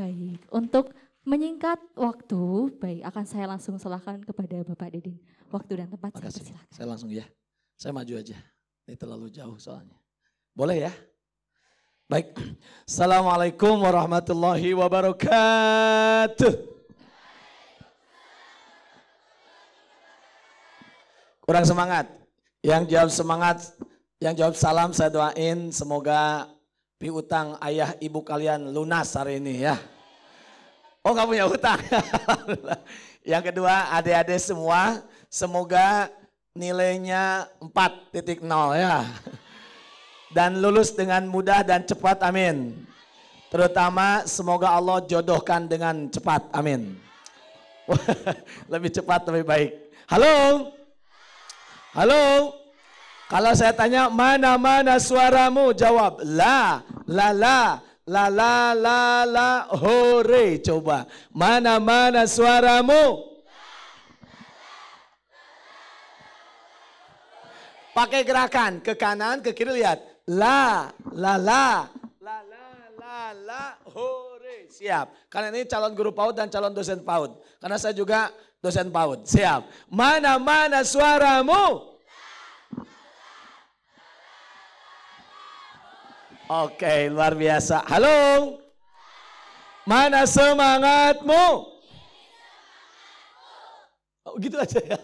Baik, untuk menyingkat waktu, baik akan saya langsung serahkan kepada Bapak Didin. Waktu dan tempat saya persilakan. Saya langsung ya, saya maju aja. Ini terlalu jauh soalnya. Boleh ya? Baik, Assalamualaikum warahmatullahi wabarakatuh. Kurang semangat. Yang jawab semangat, yang jawab salam saya doain semoga piutang ayah ibu kalian lunas hari ini ya. Oh nggak punya utang. yang kedua adik-adik semua semoga nilainya 4.0 ya. Dan lulus dengan mudah dan cepat amin. Terutama semoga Allah jodohkan dengan cepat amin. lebih cepat lebih baik. Halo? Halo? Kalau saya tanya mana mana suaramu, jawab la, la la, la la la la, hore. Coba mana mana suaramu. Pakai gerakan ke kanan ke kiri lihat la la la la la la la hore. Siap. Karena ini calon guru PAUD dan calon dosen PAUD. Karena saya juga dosen PAUD. Siap. Mana mana suaramu. Oke, luar biasa. Halo. Mana semangatmu? Oh, gitu aja ya.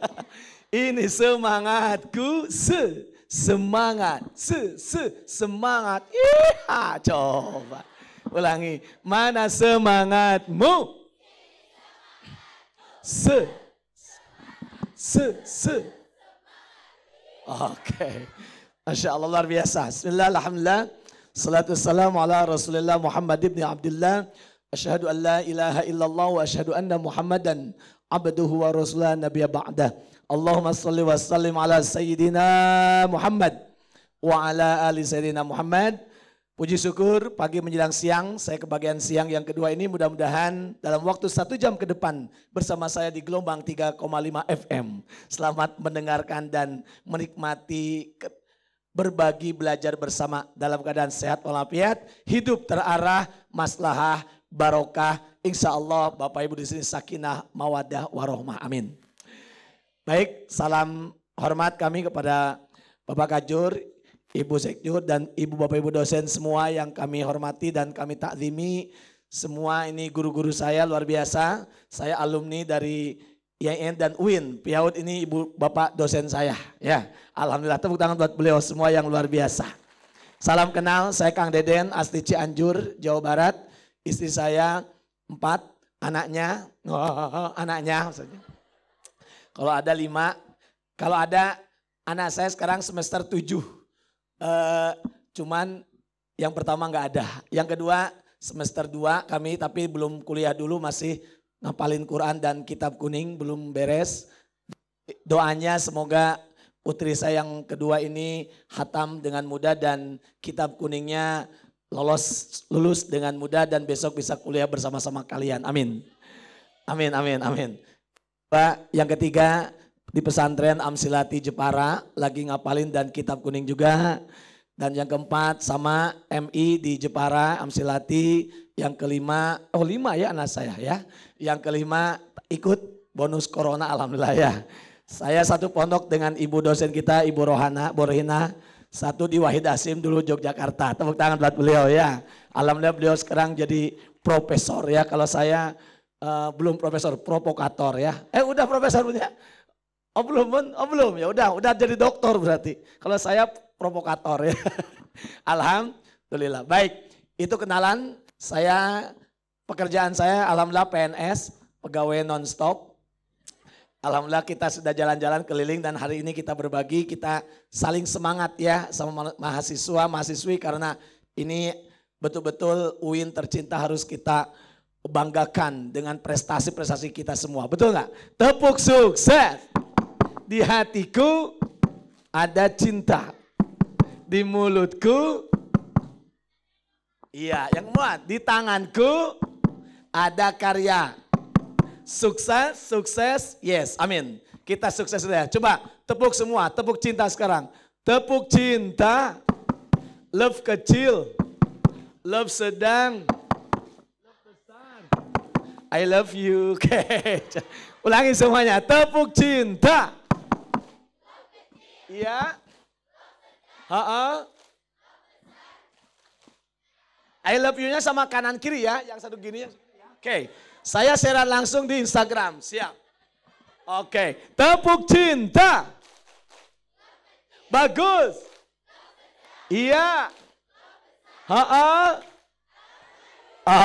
Ini semangatku, se semangat, se se semangat. Iya, coba. Ulangi. Mana semangatmu? Se se se. Oke. Okay. Masya Allah luar biasa. Bismillahirrahmanirrahim. Salatu salam ala rasulillah Muhammad ibn Abdullah. Asyhadu an la ilaha illallah wa asyhadu anna Muhammadan abduhu wa rasulullah nabi ba'da. Allahumma salli wa sallim ala sayyidina Muhammad wa ala ali sayyidina Muhammad. Puji syukur pagi menjelang siang, saya kebagian siang yang kedua ini mudah-mudahan dalam waktu satu jam ke depan bersama saya di gelombang 3,5 FM. Selamat mendengarkan dan menikmati berbagi belajar bersama dalam keadaan sehat walafiat, hidup terarah, maslahah, barokah. Insya Allah Bapak Ibu di sini sakinah, mawadah, warohmah. Amin. Baik, salam hormat kami kepada Bapak Kajur, Ibu Sekjur dan Ibu Bapak Ibu dosen semua yang kami hormati dan kami takzimi. Semua ini guru-guru saya luar biasa. Saya alumni dari IAIN dan Win, Piaut ini ibu bapak dosen saya. Ya, Alhamdulillah tepuk tangan buat beliau semua yang luar biasa. Salam kenal, saya Kang Deden, asli Cianjur, Jawa Barat. Istri saya empat, anaknya, oh, anaknya maksudnya. Kalau ada lima, kalau ada anak saya sekarang semester tujuh. Uh, cuman yang pertama nggak ada, yang kedua semester dua kami tapi belum kuliah dulu masih ngapalin Quran dan kitab kuning belum beres. Doanya semoga putri saya yang kedua ini hatam dengan mudah dan kitab kuningnya lolos lulus dengan mudah dan besok bisa kuliah bersama-sama kalian. Amin. Amin, amin, amin. Pak, yang ketiga di pesantren Amsilati Jepara lagi ngapalin dan kitab kuning juga. Dan yang keempat sama MI di Jepara, Amsilati. Yang kelima, oh lima ya anak saya ya. Yang kelima ikut bonus corona alhamdulillah ya. Saya satu pondok dengan ibu dosen kita, Ibu Rohana, Borhina. Satu di Wahid Asim dulu Yogyakarta. Tepuk tangan buat beliau ya. Alhamdulillah beliau sekarang jadi profesor ya. Kalau saya uh, belum profesor, provokator ya. Eh udah profesor punya? Oh belum, oh belum ya udah, udah jadi dokter berarti. Kalau saya provokator ya. Alhamdulillah. Baik, itu kenalan saya pekerjaan saya alhamdulillah PNS, pegawai non stop Alhamdulillah kita sudah jalan-jalan keliling dan hari ini kita berbagi, kita saling semangat ya sama mahasiswa, mahasiswi karena ini betul-betul UIN tercinta harus kita banggakan dengan prestasi-prestasi kita semua. Betul nggak? Tepuk sukses. Di hatiku ada cinta di mulutku. Iya, yang muat di tanganku ada karya. Sukses, sukses, yes, amin. Kita sukses sudah. Coba tepuk semua, tepuk cinta sekarang. Tepuk cinta, love kecil, love sedang, love besar. I love you. Okay. Ulangi semuanya. Tepuk cinta. Iya. Ha-ha. I love you-nya sama kanan kiri ya, yang satu gini ya. Oke, okay. saya share langsung di Instagram, siap. Oke, okay. tepuk cinta. Bagus. Iya. Ha-ha.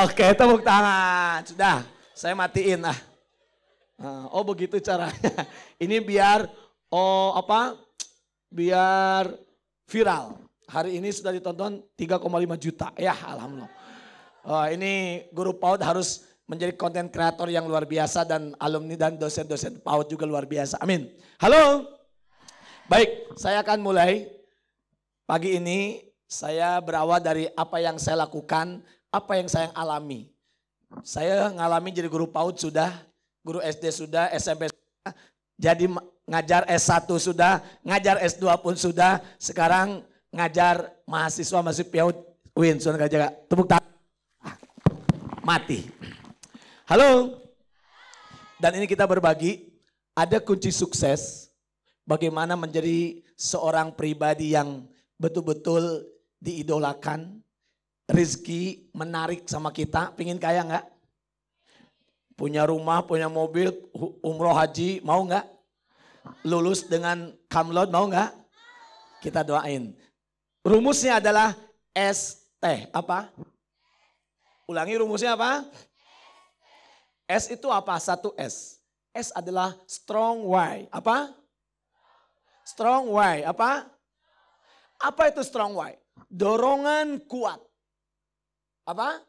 Oke, okay, tepuk tangan. Sudah, saya matiin lah. Ah, oh begitu caranya. Ini biar oh apa? Biar viral. Hari ini sudah ditonton 3,5 juta. Ya alhamdulillah. Oh, ini guru PAUD harus menjadi konten kreator yang luar biasa dan alumni dan dosen-dosen PAUD juga luar biasa. Amin. Halo. Baik, saya akan mulai. Pagi ini saya berawal dari apa yang saya lakukan, apa yang saya alami. Saya ngalami jadi guru PAUD sudah, guru SD sudah, SMP sudah, jadi ngajar S1 sudah, ngajar S2 pun sudah, sekarang ngajar mahasiswa masih piaut win suan jaga. tepuk tangan ah, mati halo dan ini kita berbagi ada kunci sukses bagaimana menjadi seorang pribadi yang betul-betul diidolakan rizki menarik sama kita pingin kaya nggak punya rumah punya mobil umroh haji mau nggak lulus dengan kamlot mau nggak? Kita doain. Rumusnya adalah ST. Apa? Ulangi rumusnya apa? S itu apa? Satu S. S adalah strong Y. Apa? Strong Y. Apa? Apa itu strong Y? Dorongan kuat. Apa?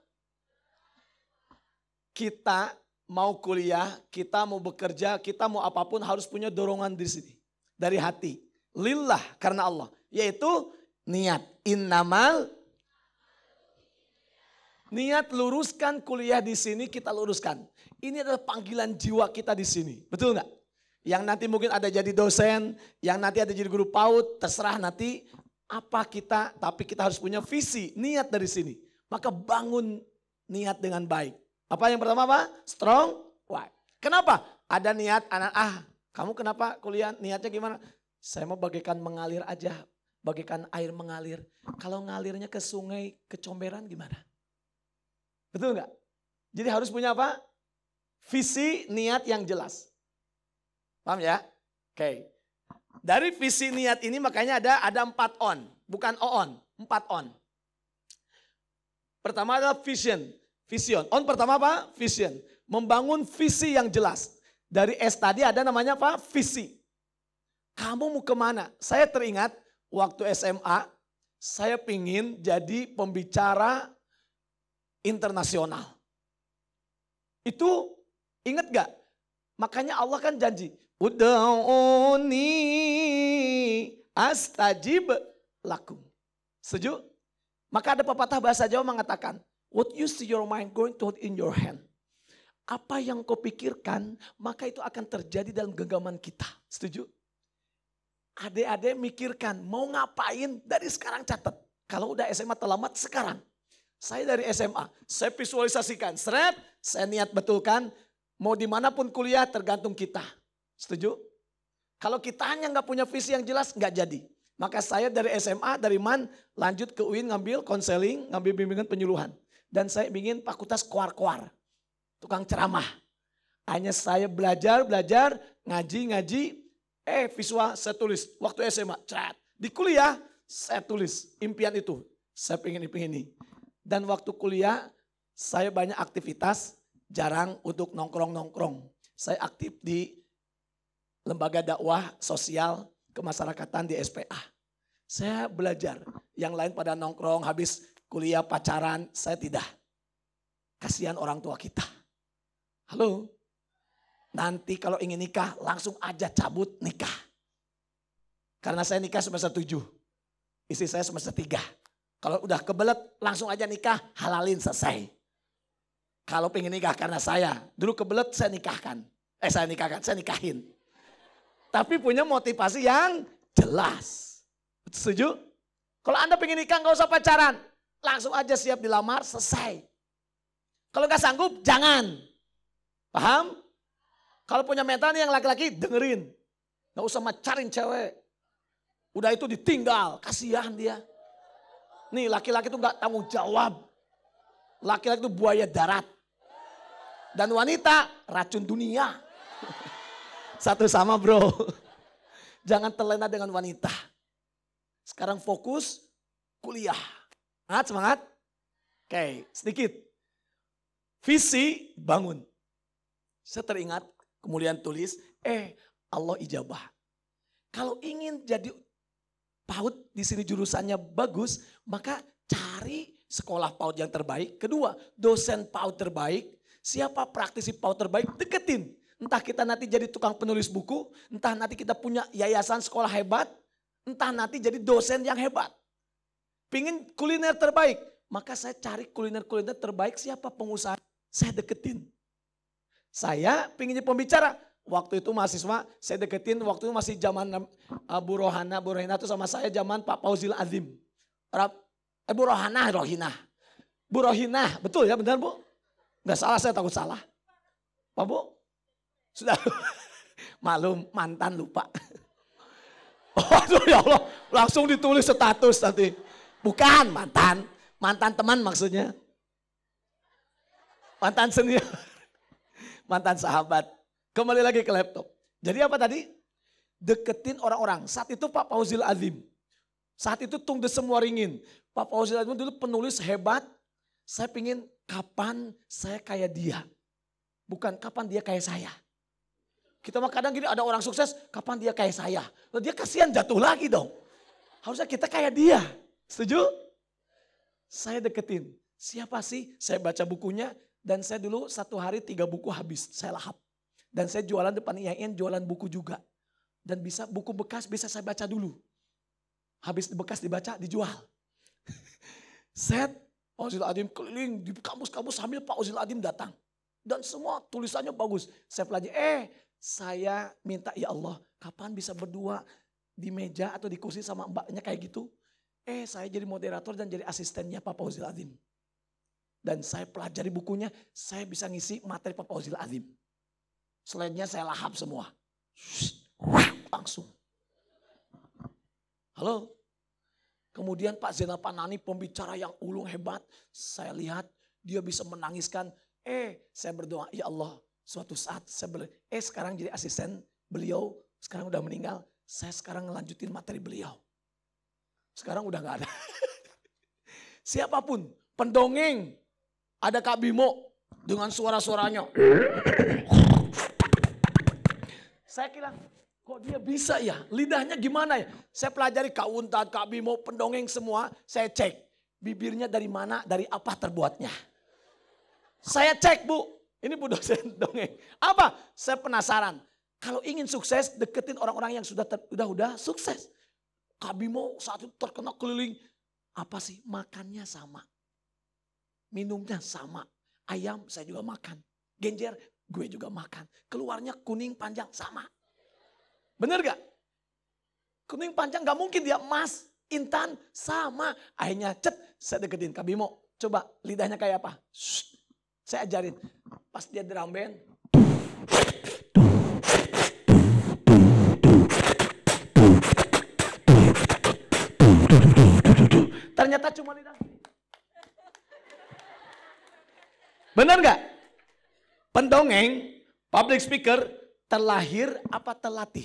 Kita mau kuliah, kita mau bekerja, kita mau apapun harus punya dorongan di sini. Dari hati. Lillah karena Allah. Yaitu niat. Innamal Niat luruskan kuliah di sini kita luruskan. Ini adalah panggilan jiwa kita di sini. Betul nggak? Yang nanti mungkin ada jadi dosen, yang nanti ada jadi guru PAUD, terserah nanti apa kita, tapi kita harus punya visi, niat dari sini. Maka bangun niat dengan baik. Apa yang pertama apa? Strong why. Kenapa? Ada niat anak ah kamu kenapa kuliah niatnya gimana? Saya mau bagikan mengalir aja. bagikan air mengalir. Kalau ngalirnya ke sungai, ke comberan gimana? Betul nggak? Jadi harus punya apa? Visi niat yang jelas. Paham ya? Oke. Okay. Dari visi niat ini makanya ada ada empat on. Bukan o on, empat on. Pertama adalah vision. Vision. On pertama apa? Vision. Membangun visi yang jelas. Dari S tadi ada namanya apa? Visi. Kamu mau kemana? Saya teringat waktu SMA, saya pingin jadi pembicara internasional. Itu inget gak? Makanya Allah kan janji, Udauni astajib lakum. Setuju? Maka ada pepatah bahasa Jawa mengatakan, What you see your mind going to in your hand. Apa yang kau pikirkan, maka itu akan terjadi dalam genggaman kita. Setuju? Adik-adik mikirkan, mau ngapain dari sekarang catat. Kalau udah SMA terlambat, sekarang. Saya dari SMA, saya visualisasikan. Seret, saya niat betulkan. Mau dimanapun kuliah tergantung kita. Setuju? Kalau kita hanya nggak punya visi yang jelas, nggak jadi. Maka saya dari SMA, dari MAN, lanjut ke UIN ngambil konseling, ngambil bimbingan penyuluhan dan saya ingin fakultas kuar-kuar Tukang ceramah. Hanya saya belajar, belajar, ngaji, ngaji. Eh visual saya tulis waktu SMA. Cerat. Di kuliah saya tulis impian itu. Saya pengen impian ini. Dan waktu kuliah saya banyak aktivitas jarang untuk nongkrong-nongkrong. Saya aktif di lembaga dakwah sosial kemasyarakatan di SPA. Saya belajar. Yang lain pada nongkrong habis kuliah pacaran, saya tidak. Kasihan orang tua kita. Halo? Nanti kalau ingin nikah, langsung aja cabut nikah. Karena saya nikah semester 7. Istri saya semester 3. Kalau udah kebelet, langsung aja nikah, halalin selesai. Kalau pengen nikah karena saya, dulu kebelet saya nikahkan. Eh saya nikahkan, saya nikahin. Tapi punya motivasi yang jelas. Setuju? Kalau Anda pengen nikah nggak usah pacaran langsung aja siap dilamar, selesai. Kalau nggak sanggup, jangan. Paham? Kalau punya mental nih yang laki-laki, dengerin. Nggak usah macarin cewek. Udah itu ditinggal, kasihan dia. Nih laki-laki tuh nggak tanggung jawab. Laki-laki tuh buaya darat. Dan wanita racun dunia. Satu sama bro. Jangan terlena dengan wanita. Sekarang fokus kuliah. Semangat, semangat. Oke, okay, sedikit. Visi, bangun. Saya teringat, kemudian tulis, eh Allah ijabah. Kalau ingin jadi paut di sini jurusannya bagus, maka cari sekolah paut yang terbaik. Kedua, dosen paut terbaik. Siapa praktisi paut terbaik, deketin. Entah kita nanti jadi tukang penulis buku, entah nanti kita punya yayasan sekolah hebat, entah nanti jadi dosen yang hebat pingin kuliner terbaik. Maka saya cari kuliner-kuliner terbaik siapa pengusaha. Saya deketin. Saya pingin jadi pembicara. Waktu itu mahasiswa saya deketin waktu itu masih zaman Abu eh, Bu Rohana. Bu Rohina itu sama saya zaman Pak Pauzil Azim. Abu eh, Bu Rohana, Rohina. Bu Rohina, betul ya benar Bu? Enggak salah saya takut salah. Pak Bu? Sudah malu mantan lupa. Waduh ya Allah, langsung ditulis status nanti. Bukan mantan. Mantan teman maksudnya. Mantan senior. Mantan sahabat. Kembali lagi ke laptop. Jadi apa tadi? Deketin orang-orang. Saat itu Pak Fauzil Azim. Saat itu tunggu semua ringin. Pak Fauzil Azim dulu penulis hebat. Saya pingin kapan saya kayak dia. Bukan kapan dia kayak saya. Kita mah kadang gini ada orang sukses, kapan dia kayak saya. dia kasihan jatuh lagi dong. Harusnya kita kayak dia. Setuju? Saya deketin. Siapa sih? Saya baca bukunya dan saya dulu satu hari tiga buku habis. Saya lahap. Dan saya jualan depan IAIN, jualan buku juga. Dan bisa buku bekas bisa saya baca dulu. Habis bekas dibaca, dijual. pak Ozil Adim keliling di kampus-kampus sambil Pak Ozil Adim datang. Dan semua tulisannya bagus. Saya pelajari, eh saya minta ya Allah kapan bisa berdua di meja atau di kursi sama mbaknya kayak gitu. Eh saya jadi moderator dan jadi asistennya Pak Fauzil Azim. Dan saya pelajari bukunya, saya bisa ngisi materi Pak Fauzil Azim. Selainnya saya lahap semua. Langsung. Halo? Kemudian Pak Zainal Panani pembicara yang ulung hebat. Saya lihat dia bisa menangiskan. Eh saya berdoa, ya Allah suatu saat saya ber, eh sekarang jadi asisten beliau sekarang udah meninggal saya sekarang ngelanjutin materi beliau sekarang udah nggak ada. Siapapun, pendongeng. Ada Kak Bimo dengan suara-suaranya. Saya kira, kok dia bisa ya? Lidahnya gimana ya? Saya pelajari Kak Unta, Kak Bimo, pendongeng semua. Saya cek, bibirnya dari mana, dari apa terbuatnya. Saya cek bu, ini bu dosen dongeng. Apa? Saya penasaran. Kalau ingin sukses, deketin orang-orang yang sudah udah udah sukses. Kabimo saat itu terkena keliling. Apa sih? Makannya sama. Minumnya sama. Ayam saya juga makan. Genjer gue juga makan. Keluarnya kuning panjang sama. Bener gak? Kuning panjang gak mungkin dia emas, intan sama. Akhirnya cet saya deketin Kabimo. Coba lidahnya kayak apa? Shh, saya ajarin. Pas dia drum band, ternyata cuma lidah Benar nggak? Pendongeng, public speaker, terlahir apa terlatih?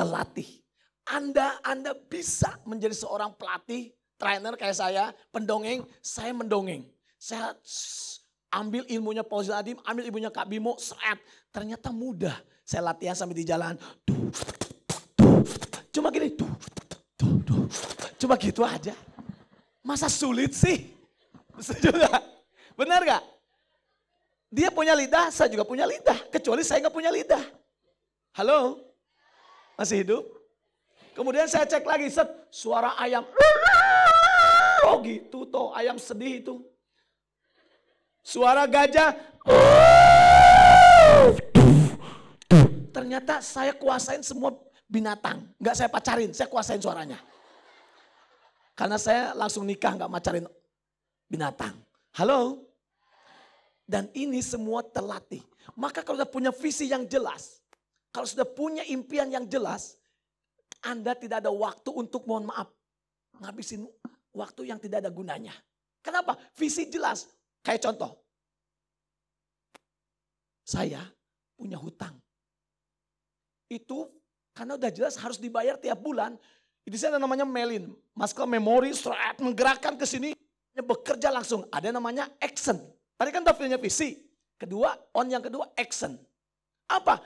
Terlatih. Anda Anda bisa menjadi seorang pelatih, trainer kayak saya, pendongeng, saya mendongeng. Saya ambil ilmunya Paul Adim, ambil ilmunya Kak Bimo, seret. Ternyata mudah. Saya latihan sampai di jalan. Cuma gini. Cuma gitu aja. Masa sulit sih? Setuju gak? Benar gak? Dia punya lidah, saya juga punya lidah. Kecuali saya nggak punya lidah. Halo? Masih hidup? Kemudian saya cek lagi, set, suara ayam. Oh gitu toh, ayam sedih itu. Suara gajah. Ternyata saya kuasain semua binatang. Nggak saya pacarin, saya kuasain suaranya. Karena saya langsung nikah nggak macarin binatang. Halo? Dan ini semua terlatih. Maka kalau sudah punya visi yang jelas, kalau sudah punya impian yang jelas, Anda tidak ada waktu untuk mohon maaf. Ngabisin waktu yang tidak ada gunanya. Kenapa? Visi jelas. Kayak contoh. Saya punya hutang. Itu karena udah jelas harus dibayar tiap bulan. Di sini ada namanya melin. muscle memori, serat menggerakkan ke sini, bekerja langsung. Ada namanya action. Tadi kan tafilnya visi. Kedua, on yang kedua action. Apa?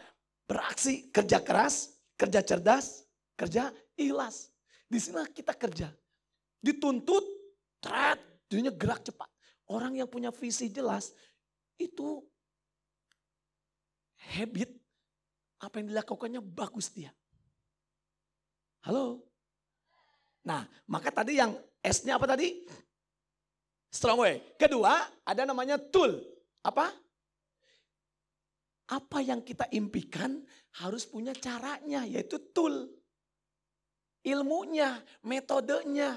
Beraksi, kerja keras, kerja cerdas, kerja ikhlas. Di sini kita kerja. Dituntut, terat dunia gerak cepat. Orang yang punya visi jelas, itu habit, apa yang dilakukannya bagus dia. Halo? Nah, maka tadi yang S-nya apa tadi? Strong way. Kedua, ada namanya tool. Apa? Apa yang kita impikan harus punya caranya, yaitu tool. Ilmunya, metodenya.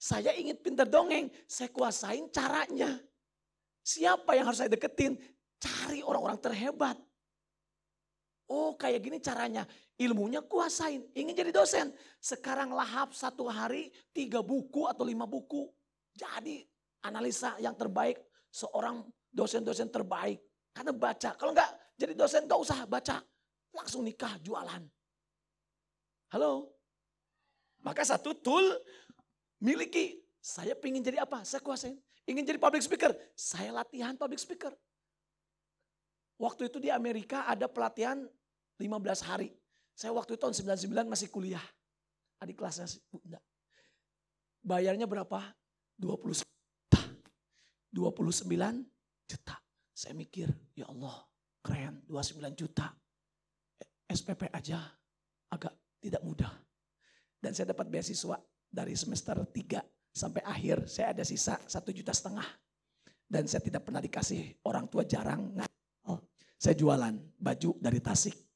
Saya ingin pinter dongeng, saya kuasain caranya. Siapa yang harus saya deketin? Cari orang-orang terhebat. Oh kayak gini caranya ilmunya kuasain. Ingin jadi dosen. Sekarang lahap satu hari tiga buku atau lima buku. Jadi analisa yang terbaik seorang dosen-dosen terbaik. Karena baca. Kalau enggak jadi dosen enggak usah baca. Langsung nikah jualan. Halo? Maka satu tool miliki. Saya ingin jadi apa? Saya kuasain. Ingin jadi public speaker? Saya latihan public speaker. Waktu itu di Amerika ada pelatihan 15 hari. Saya waktu tahun 99 masih kuliah. Adik kelasnya sih, bunda. Bayarnya berapa? 20 juta. 29 juta. Saya mikir, ya Allah keren 29 juta. Eh, SPP aja agak tidak mudah. Dan saya dapat beasiswa dari semester 3 sampai akhir saya ada sisa satu juta setengah. Dan saya tidak pernah dikasih orang tua jarang. Oh, saya jualan baju dari Tasik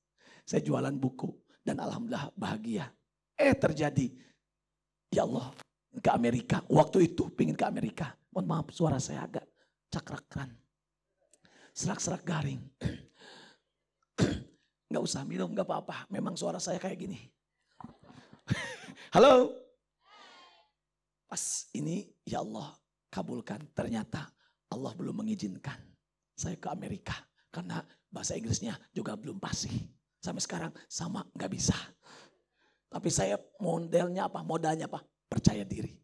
saya jualan buku dan alhamdulillah bahagia. Eh terjadi, ya Allah ke Amerika. Waktu itu pingin ke Amerika. Mohon maaf suara saya agak cakrakran, Serak-serak garing. Gak usah minum, gak apa-apa. Memang suara saya kayak gini. Halo? Pas ini, ya Allah, kabulkan. Ternyata Allah belum mengizinkan saya ke Amerika. Karena bahasa Inggrisnya juga belum pasti. Sampai sekarang sama nggak bisa. Tapi saya modelnya apa? Modalnya apa? Percaya diri.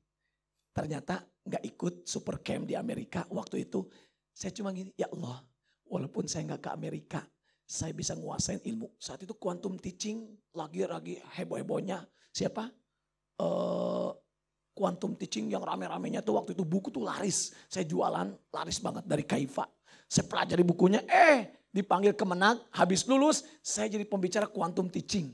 Ternyata nggak ikut super camp di Amerika waktu itu. Saya cuma gini, ya Allah, walaupun saya nggak ke Amerika, saya bisa nguasain ilmu. Saat itu quantum teaching lagi-lagi heboh-hebohnya. Siapa? Uh, quantum teaching yang rame-ramenya tuh waktu itu buku tuh laris. Saya jualan laris banget dari Kaifa. Saya pelajari bukunya, eh dipanggil kemenang, habis lulus saya jadi pembicara quantum teaching.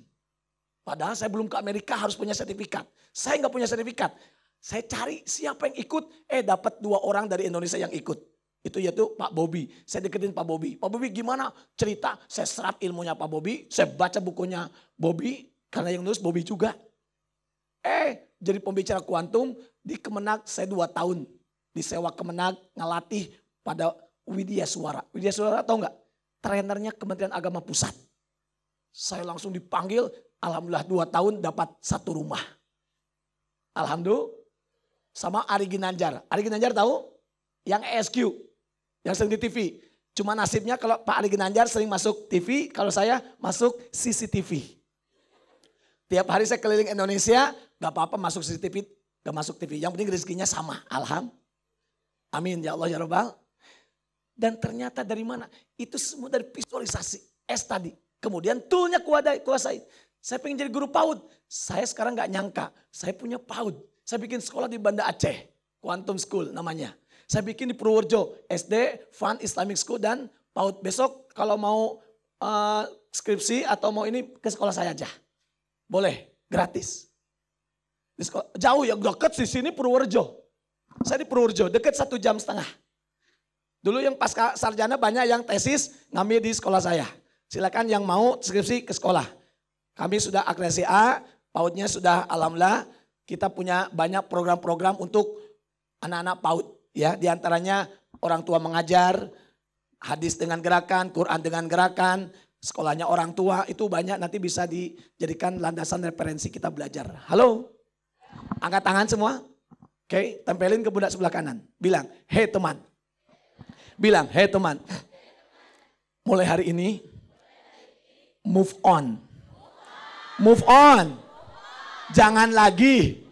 Padahal saya belum ke Amerika harus punya sertifikat. Saya nggak punya sertifikat. Saya cari siapa yang ikut, eh dapat dua orang dari Indonesia yang ikut. Itu yaitu Pak Bobby. Saya deketin Pak Bobby. Pak Bobby gimana? Cerita, saya serap ilmunya Pak Bobby. saya baca bukunya Bobby karena yang nulis Bobby juga. Eh, jadi pembicara kuantum di Kemenag saya dua tahun. Disewa Kemenag ngelatih pada Widya Suara. Widya Suara tau nggak? trainernya Kementerian Agama Pusat. Saya langsung dipanggil, alhamdulillah dua tahun dapat satu rumah. Alhamdulillah. Sama Ari Ginanjar. Ari Ginanjar tahu? Yang ESQ, yang sering di TV. Cuma nasibnya kalau Pak Ari Ginanjar sering masuk TV, kalau saya masuk CCTV. Tiap hari saya keliling Indonesia, gak apa-apa masuk CCTV, gak masuk TV. Yang penting rezekinya sama, alhamdulillah. Amin ya Allah ya Rabbal dan ternyata dari mana? Itu semua dari visualisasi es tadi. Kemudian toolnya kuadai, kuasai. Saya pengen jadi guru PAUD. Saya sekarang nggak nyangka. Saya punya PAUD. Saya bikin sekolah di Banda Aceh. Quantum School namanya. Saya bikin di Purworejo. SD, Fun Islamic School dan PAUD. Besok kalau mau uh, skripsi atau mau ini ke sekolah saya aja. Boleh, gratis. Di sekolah, jauh ya, dekat sih sini Purworejo. Saya di Purworejo, deket satu jam setengah. Dulu yang pasca sarjana banyak yang tesis ngambil di sekolah saya. Silakan yang mau skripsi ke sekolah. Kami sudah akresi A, Pautnya sudah alhamdulillah. Kita punya banyak program-program untuk anak-anak paut, Ya, di antaranya orang tua mengajar, hadis dengan gerakan, Quran dengan gerakan, sekolahnya orang tua itu banyak nanti bisa dijadikan landasan referensi kita belajar. Halo? Angkat tangan semua. Oke, tempelin ke pundak sebelah kanan. Bilang, "Hei teman, Bilang, hei teman, mulai hari ini, move on. Move on. Jangan lagi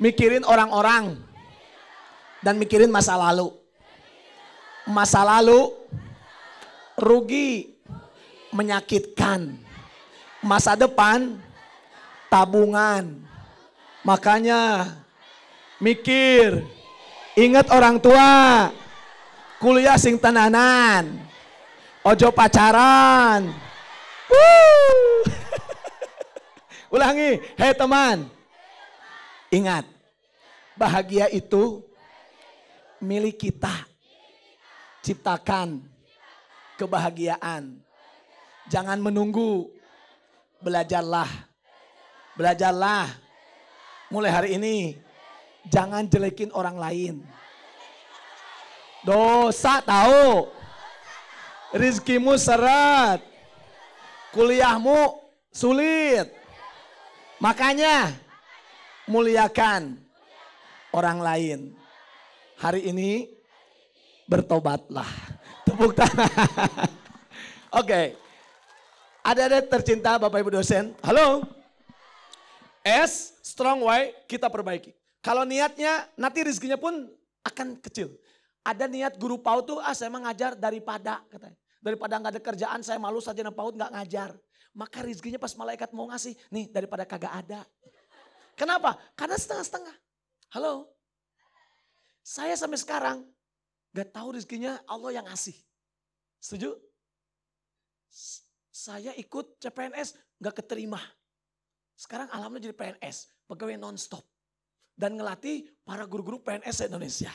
mikirin orang-orang dan mikirin masa lalu. Masa lalu rugi, menyakitkan. Masa depan tabungan. Makanya mikir, ingat orang tua. Kuliah sing tenanan. Ojo pacaran. Woo. Ulangi, hei teman. Ingat, bahagia itu milik kita. Ciptakan kebahagiaan. Jangan menunggu. Belajarlah. Belajarlah. Mulai hari ini, jangan jelekin orang lain. Dosa tahu. Rizkimu seret. Kuliahmu sulit. Makanya muliakan orang lain. Hari ini bertobatlah. Tepuk tangan. Oke. Okay. Ada-ada tercinta Bapak Ibu dosen. Halo. S, strong Y, kita perbaiki. Kalau niatnya nanti rezekinya pun akan kecil. Ada niat guru PAUD tuh, ah saya mah ngajar daripada katanya. Daripada nggak ada kerjaan, saya malu saja PAUD nggak ngajar. Maka rizkinya pas malaikat mau ngasih, nih daripada kagak ada. Kenapa? Karena setengah-setengah. Halo? Saya sampai sekarang nggak tahu rizkinya Allah yang ngasih. Setuju? saya ikut CPNS nggak keterima. Sekarang alamnya jadi PNS, pegawai nonstop. Dan ngelatih para guru-guru PNS Indonesia.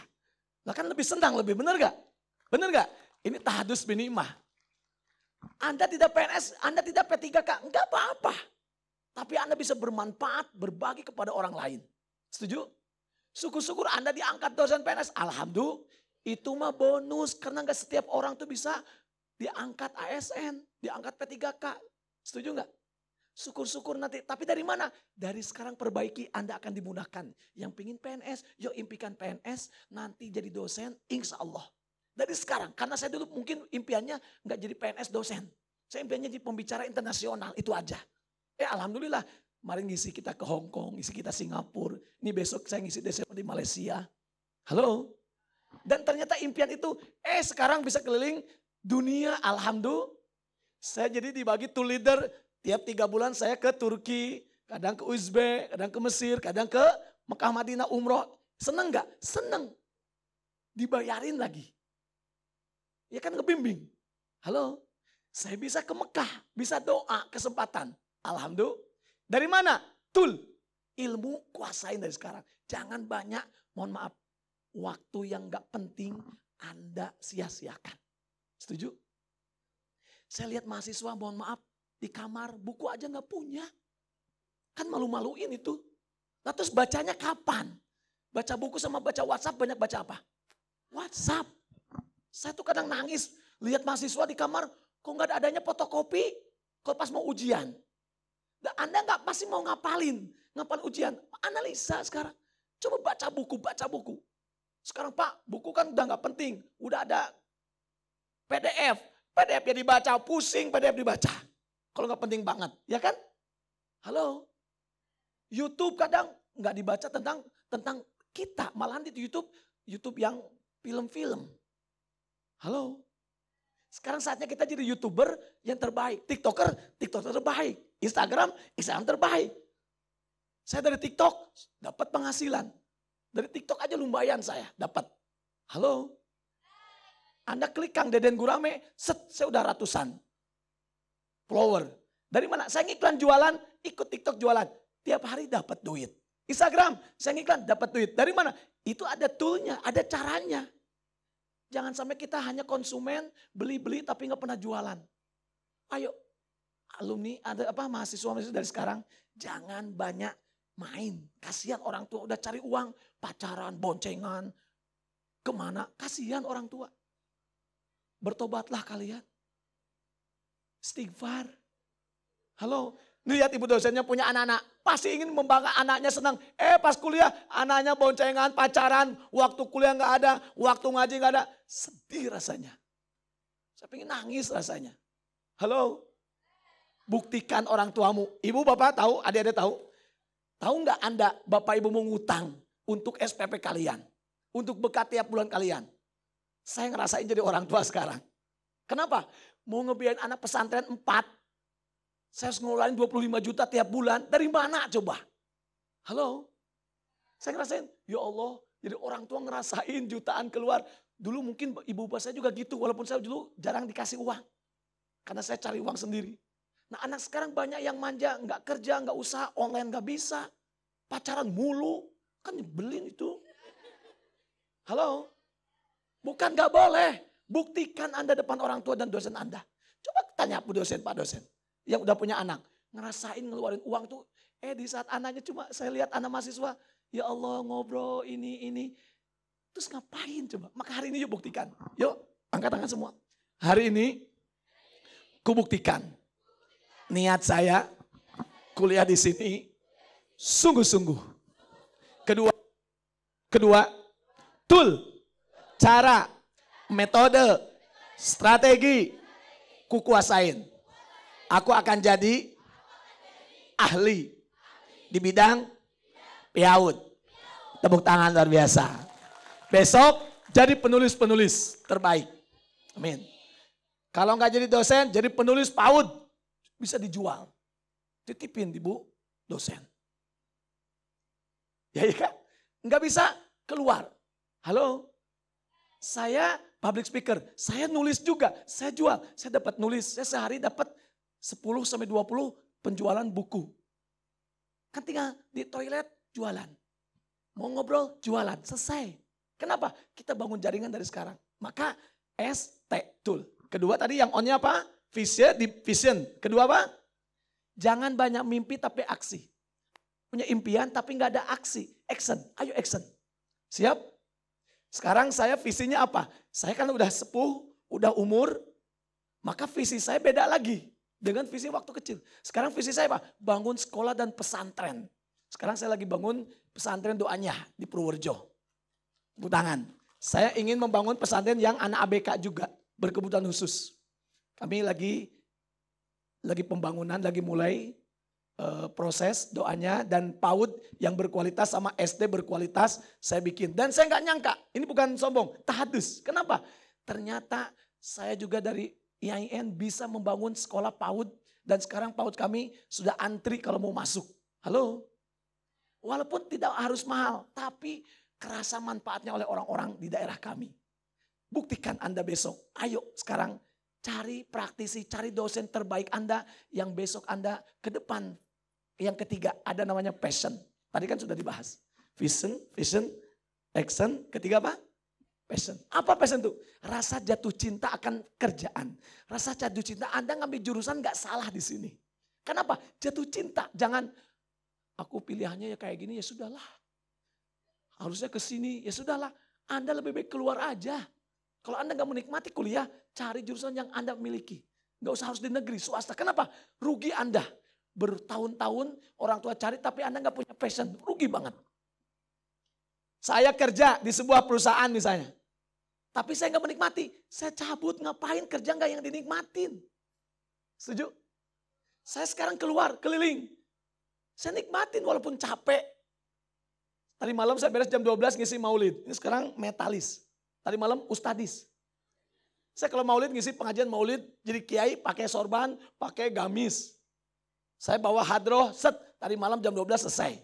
Lah kan lebih senang, lebih benar gak? Benar gak? Ini tahadus bin imah. Anda tidak PNS, Anda tidak P3K, enggak apa-apa. Tapi Anda bisa bermanfaat, berbagi kepada orang lain. Setuju? Syukur-syukur Anda diangkat dosen PNS. Alhamdulillah, itu mah bonus. Karena enggak setiap orang tuh bisa diangkat ASN, diangkat P3K. Setuju enggak? Syukur-syukur nanti. Tapi dari mana? Dari sekarang perbaiki, Anda akan dimudahkan. Yang pingin PNS, yuk impikan PNS, nanti jadi dosen, insya Allah. Dari sekarang, karena saya dulu mungkin impiannya nggak jadi PNS dosen. Saya impiannya jadi pembicara internasional, itu aja. Eh Alhamdulillah, mari ngisi kita ke Hong Kong, ngisi kita Singapura. Ini besok saya ngisi Desember di Malaysia. Halo? Dan ternyata impian itu, eh sekarang bisa keliling dunia, Alhamdulillah. Saya jadi dibagi to leader Tiap tiga bulan saya ke Turki, kadang ke Uzbek, kadang ke Mesir, kadang ke Mekah Madinah umroh. Seneng gak? Seneng. Dibayarin lagi. Ya kan ngebimbing. Halo, saya bisa ke Mekah, bisa doa, kesempatan. Alhamdulillah. Dari mana? Tul. Ilmu kuasain dari sekarang. Jangan banyak, mohon maaf, waktu yang gak penting Anda sia-siakan. Setuju? Saya lihat mahasiswa, mohon maaf, di kamar, buku aja nggak punya. Kan malu-maluin itu. Nah terus bacanya kapan? Baca buku sama baca WhatsApp banyak baca apa? WhatsApp. Saya tuh kadang nangis lihat mahasiswa di kamar kok nggak ada adanya fotokopi kalau pas mau ujian. Dan Anda nggak pasti mau ngapalin, ngapalin ujian. Analisa sekarang. Coba baca buku, baca buku. Sekarang Pak, buku kan udah nggak penting. Udah ada PDF. PDF yang dibaca, pusing PDF dibaca. Kalau nggak penting banget, ya kan? Halo, YouTube kadang nggak dibaca tentang tentang kita, malahan di YouTube YouTube yang film-film. Halo, sekarang saatnya kita jadi youtuber yang terbaik, tiktoker, tiktoker terbaik, Instagram, Instagram terbaik. Saya dari TikTok dapat penghasilan, dari TikTok aja lumayan saya dapat. Halo, Anda klik Kang Deden Gurame, set, saya udah ratusan follower. Dari mana? Saya ngiklan jualan, ikut TikTok jualan. Tiap hari dapat duit. Instagram, saya ngiklan dapat duit. Dari mana? Itu ada toolnya, ada caranya. Jangan sampai kita hanya konsumen, beli-beli tapi nggak pernah jualan. Ayo, alumni, ada apa mahasiswa mahasiswa dari sekarang, jangan banyak main. Kasihan orang tua udah cari uang, pacaran, boncengan, kemana. Kasihan orang tua. Bertobatlah kalian. Istighfar. Halo, lihat ibu dosennya punya anak-anak. Pasti ingin membangga anaknya senang. Eh pas kuliah anaknya boncengan, pacaran. Waktu kuliah gak ada, waktu ngaji gak ada. Sedih rasanya. Saya pengen nangis rasanya. Halo, buktikan orang tuamu. Ibu bapak tahu, adik-adik tahu. Tahu nggak anda bapak ibu mengutang untuk SPP kalian? Untuk bekat tiap bulan kalian? Saya ngerasain jadi orang tua sekarang. Kenapa? Mau ngebiayain anak pesantren empat, Saya harus ngeluarin 25 juta tiap bulan. Dari mana coba? Halo? Saya ngerasain, ya Allah. Jadi orang tua ngerasain jutaan keluar. Dulu mungkin ibu bapak saya juga gitu. Walaupun saya dulu jarang dikasih uang. Karena saya cari uang sendiri. Nah anak sekarang banyak yang manja, nggak kerja, nggak usaha, online nggak bisa. Pacaran mulu, kan nyebelin itu. Halo? Bukan nggak boleh, Buktikan Anda depan orang tua dan dosen Anda. Coba tanya Bu dosen, Pak dosen. Yang udah punya anak. Ngerasain ngeluarin uang tuh. Eh di saat anaknya cuma saya lihat anak mahasiswa. Ya Allah ngobrol ini, ini. Terus ngapain coba? Maka hari ini yuk buktikan. Yuk angkat tangan semua. Hari ini kubuktikan. Niat saya kuliah di sini sungguh-sungguh. Kedua, kedua, tul, cara metode, strategi, kukuasain. Aku akan jadi ahli di bidang piaut. Tepuk tangan luar biasa. Besok jadi penulis-penulis terbaik. Amin. Kalau nggak jadi dosen, jadi penulis PAUD. Bisa dijual. Titipin ibu dosen. Ya iya kan? Nggak bisa keluar. Halo? Saya public speaker. Saya nulis juga, saya jual. Saya dapat nulis, saya sehari dapat 10 sampai 20 penjualan buku. Kan tinggal di toilet jualan. Mau ngobrol jualan, selesai. Kenapa? Kita bangun jaringan dari sekarang. Maka S T tool. Kedua tadi yang onnya apa? Vision, di vision. Kedua apa? Jangan banyak mimpi tapi aksi. Punya impian tapi nggak ada aksi. Action, ayo action. Siap? Sekarang saya visinya apa? Saya kan udah sepuh, udah umur, maka visi saya beda lagi dengan visi waktu kecil. Sekarang visi saya apa? Bangun sekolah dan pesantren. Sekarang saya lagi bangun pesantren doanya di Purworejo. Butangan. Saya ingin membangun pesantren yang anak ABK juga, berkebutuhan khusus. Kami lagi lagi pembangunan, lagi mulai uh, proses doanya dan PAUD yang berkualitas sama SD berkualitas saya bikin. Dan saya nggak nyangka, ini bukan sombong, tahadus. Kenapa? Ternyata saya juga dari IAIN bisa membangun sekolah PAUD dan sekarang PAUD kami sudah antri kalau mau masuk. Halo? Walaupun tidak harus mahal, tapi kerasa manfaatnya oleh orang-orang di daerah kami. Buktikan Anda besok. Ayo sekarang Cari praktisi, cari dosen terbaik Anda yang besok Anda ke depan. Yang ketiga ada namanya passion. Tadi kan sudah dibahas. Vision, vision, action. Ketiga apa? Passion. Apa passion itu? Rasa jatuh cinta akan kerjaan. Rasa jatuh cinta Anda ngambil jurusan gak salah di sini. Kenapa? Jatuh cinta. Jangan aku pilihannya ya kayak gini ya sudahlah. Harusnya ke sini ya sudahlah. Anda lebih baik keluar aja. Kalau Anda nggak menikmati kuliah, cari jurusan yang Anda miliki. Nggak usah harus di negeri, swasta. Kenapa? Rugi Anda. Bertahun-tahun orang tua cari tapi Anda nggak punya passion. Rugi banget. Saya kerja di sebuah perusahaan misalnya. Tapi saya nggak menikmati. Saya cabut, ngapain kerja nggak yang dinikmatin. Setuju? Saya sekarang keluar, keliling. Saya nikmatin walaupun capek. Tadi malam saya beres jam 12 ngisi maulid. Ini sekarang metalis. Tadi malam ustadis. Saya kalau maulid ngisi pengajian maulid jadi kiai pakai sorban, pakai gamis. Saya bawa hadroh, set. Tadi malam jam 12 selesai.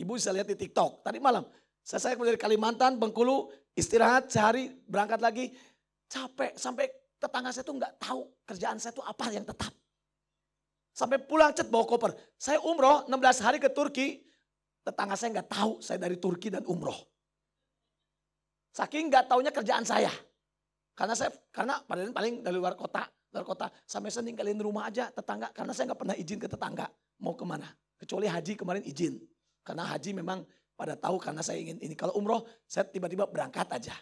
Ibu bisa lihat di TikTok. Tadi malam. Saya, saya dari Kalimantan, Bengkulu, istirahat sehari, berangkat lagi. Capek sampai tetangga saya tuh nggak tahu kerjaan saya tuh apa yang tetap. Sampai pulang cet bawa koper. Saya umroh 16 hari ke Turki. Tetangga saya nggak tahu saya dari Turki dan umroh. Saking nggak taunya kerjaan saya. Karena saya karena paling paling dari luar kota, luar kota sampai saya ninggalin rumah aja tetangga karena saya nggak pernah izin ke tetangga mau kemana. Kecuali haji kemarin izin. Karena haji memang pada tahu karena saya ingin ini. Kalau umroh saya tiba-tiba berangkat aja.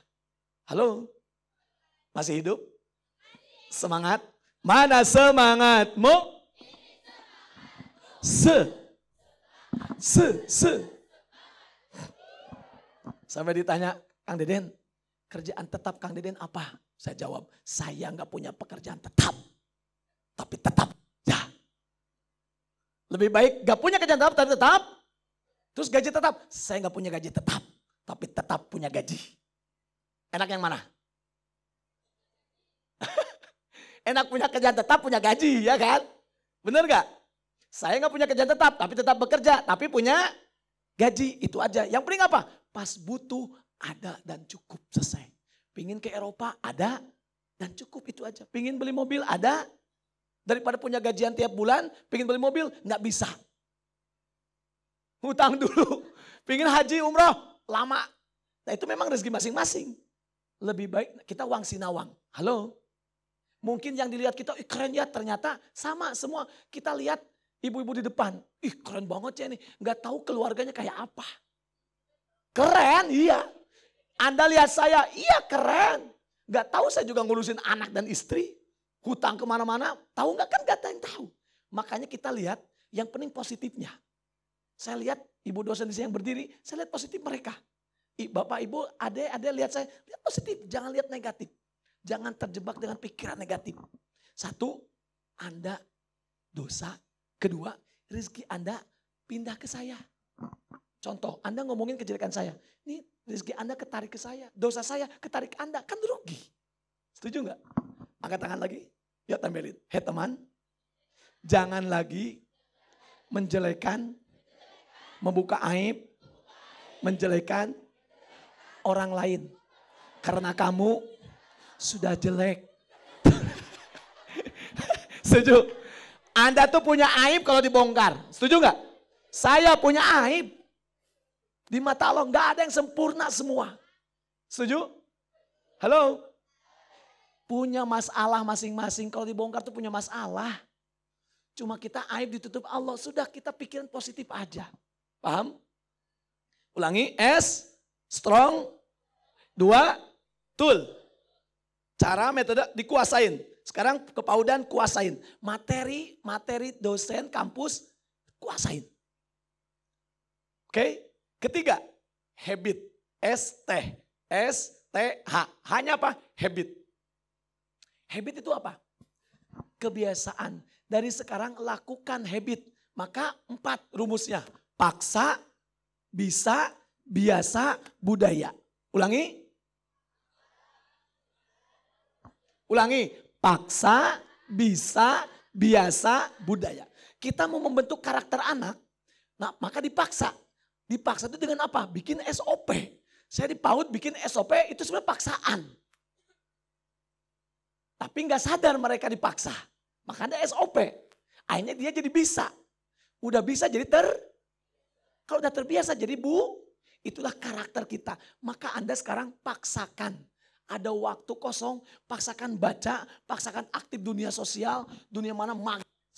Halo? Masih hidup? Semangat? Mana semangatmu? Se. Se, se. Sampai ditanya, Kang Deden, kerjaan tetap Kang Deden apa? Saya jawab, saya nggak punya pekerjaan tetap. Tapi tetap ya. Lebih baik nggak punya kerjaan tetap, tapi tetap. Terus gaji tetap. Saya nggak punya gaji tetap, tapi tetap punya gaji. Enak yang mana? Enak punya kerjaan tetap, punya gaji, ya kan? Bener nggak? Saya nggak punya kerjaan tetap, tapi tetap bekerja, tapi punya gaji. Itu aja. Yang penting apa? Pas butuh ada dan cukup selesai. Pingin ke Eropa ada dan cukup itu aja. Pingin beli mobil ada daripada punya gajian tiap bulan, pingin beli mobil nggak bisa. Hutang dulu, pingin haji umroh lama. Nah itu memang rezeki masing-masing. Lebih baik kita uang sinawang. Halo, mungkin yang dilihat kita Ih, keren ya ternyata sama semua kita lihat ibu-ibu di depan. Ih keren banget ya ini. nggak tahu keluarganya kayak apa. Keren, iya. Anda lihat saya, iya keren. Gak tahu saya juga ngurusin anak dan istri. Hutang kemana-mana, tahu nggak kan gak yang tahu. Makanya kita lihat yang penting positifnya. Saya lihat ibu dosen di sini yang berdiri, saya lihat positif mereka. Bapak, ibu, ada ada lihat saya, lihat positif, jangan lihat negatif. Jangan terjebak dengan pikiran negatif. Satu, Anda dosa. Kedua, rezeki Anda pindah ke saya. Contoh, Anda ngomongin kejelekan saya. Ini rezeki Anda ketarik ke saya. Dosa saya ketarik Anda. Kan rugi. Setuju nggak? Angkat tangan lagi. Yuk tampilin. Hei teman, jangan lagi menjelekan, membuka aib, menjelekan orang lain. Karena kamu sudah jelek. Setuju? Anda tuh punya aib kalau dibongkar. Setuju nggak? Saya punya aib. Di mata Allah nggak ada yang sempurna semua. Setuju? Halo? Punya masalah masing-masing. Kalau dibongkar tuh punya masalah. Cuma kita aib ditutup Allah. Sudah kita pikiran positif aja. Paham? Ulangi. S. Strong. Dua. Tool. Cara metode dikuasain. Sekarang kepaudan kuasain. Materi, materi dosen kampus kuasain. Oke? Okay? Ketiga, habit. S T S T H. Hanya apa? Habit. Habit itu apa? Kebiasaan. Dari sekarang lakukan habit. Maka empat rumusnya. Paksa, bisa, biasa, budaya. Ulangi. Ulangi. Paksa, bisa, biasa, budaya. Kita mau membentuk karakter anak, nah, maka dipaksa. Dipaksa itu dengan apa? Bikin SOP. Saya dipaut bikin SOP itu sebenarnya paksaan. Tapi nggak sadar mereka dipaksa. Makanya SOP. Akhirnya dia jadi bisa. Udah bisa jadi ter... Kalau udah terbiasa jadi bu, itulah karakter kita. Maka Anda sekarang paksakan. Ada waktu kosong, paksakan baca, paksakan aktif dunia sosial, dunia mana,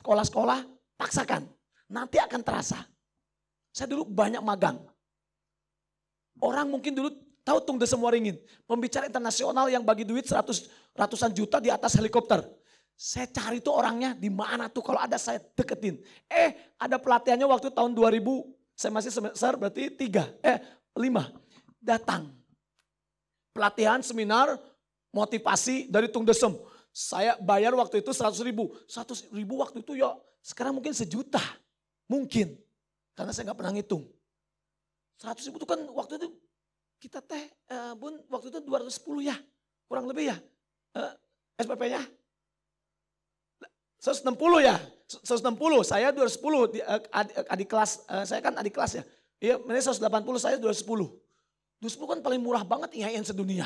sekolah-sekolah, paksakan. Nanti akan terasa. Saya dulu banyak magang. Orang mungkin dulu tahu tung the semua ringin. Pembicara internasional yang bagi duit seratus ratusan juta di atas helikopter. Saya cari tuh orangnya di mana tuh kalau ada saya deketin. Eh ada pelatihannya waktu tahun 2000. Saya masih semester berarti tiga. Eh lima. Datang. Pelatihan, seminar, motivasi dari Tung Desem. Saya bayar waktu itu 100 ribu. 100 ribu waktu itu ya sekarang mungkin sejuta. Mungkin. Karena saya nggak pernah ngitung. 100 ribu itu kan waktu itu kita teh eh, bun waktu itu 210 ya. Kurang lebih ya. Eh, SPP-nya 160 ya. 160, saya 210 di, eh, adik, eh, adik kelas eh, saya kan adik kelas ya. Iya, mereka 180, saya 210. 210 kan paling murah banget IAIN sedunia.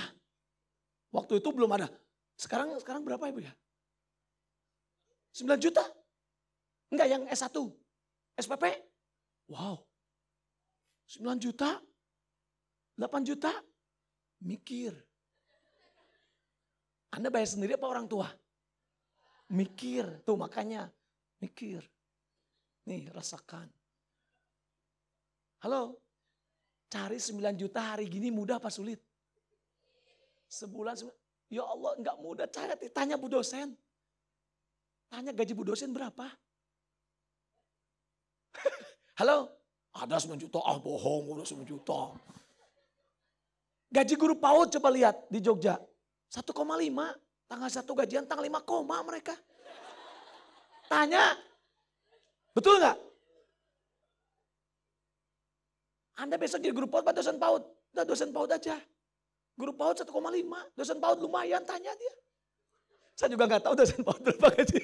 Waktu itu belum ada. Sekarang sekarang berapa Ibu ya? 9 ya? juta? Enggak, yang S1. SPP Wow, 9 juta? 8 juta? Mikir. Anda bayar sendiri apa orang tua? Mikir, tuh makanya mikir. Nih, rasakan. Halo, cari 9 juta hari gini mudah apa sulit? Sebulan, sebulan. ya Allah nggak mudah. Cari, tanya bu dosen. Tanya gaji bu dosen berapa? Halo? Ada 9 juta, ah bohong udah 9 juta. Gaji guru PAUD coba lihat di Jogja. 1,5. Tanggal 1 gajian, tanggal 5 koma mereka. Tanya. Betul nggak? Anda besok jadi guru PAUD, atau dosen PAUD. Udah dosen PAUD aja. Guru PAUD 1,5. Dosen PAUD lumayan, tanya dia. Saya juga nggak tahu dosen PAUD berapa gaji.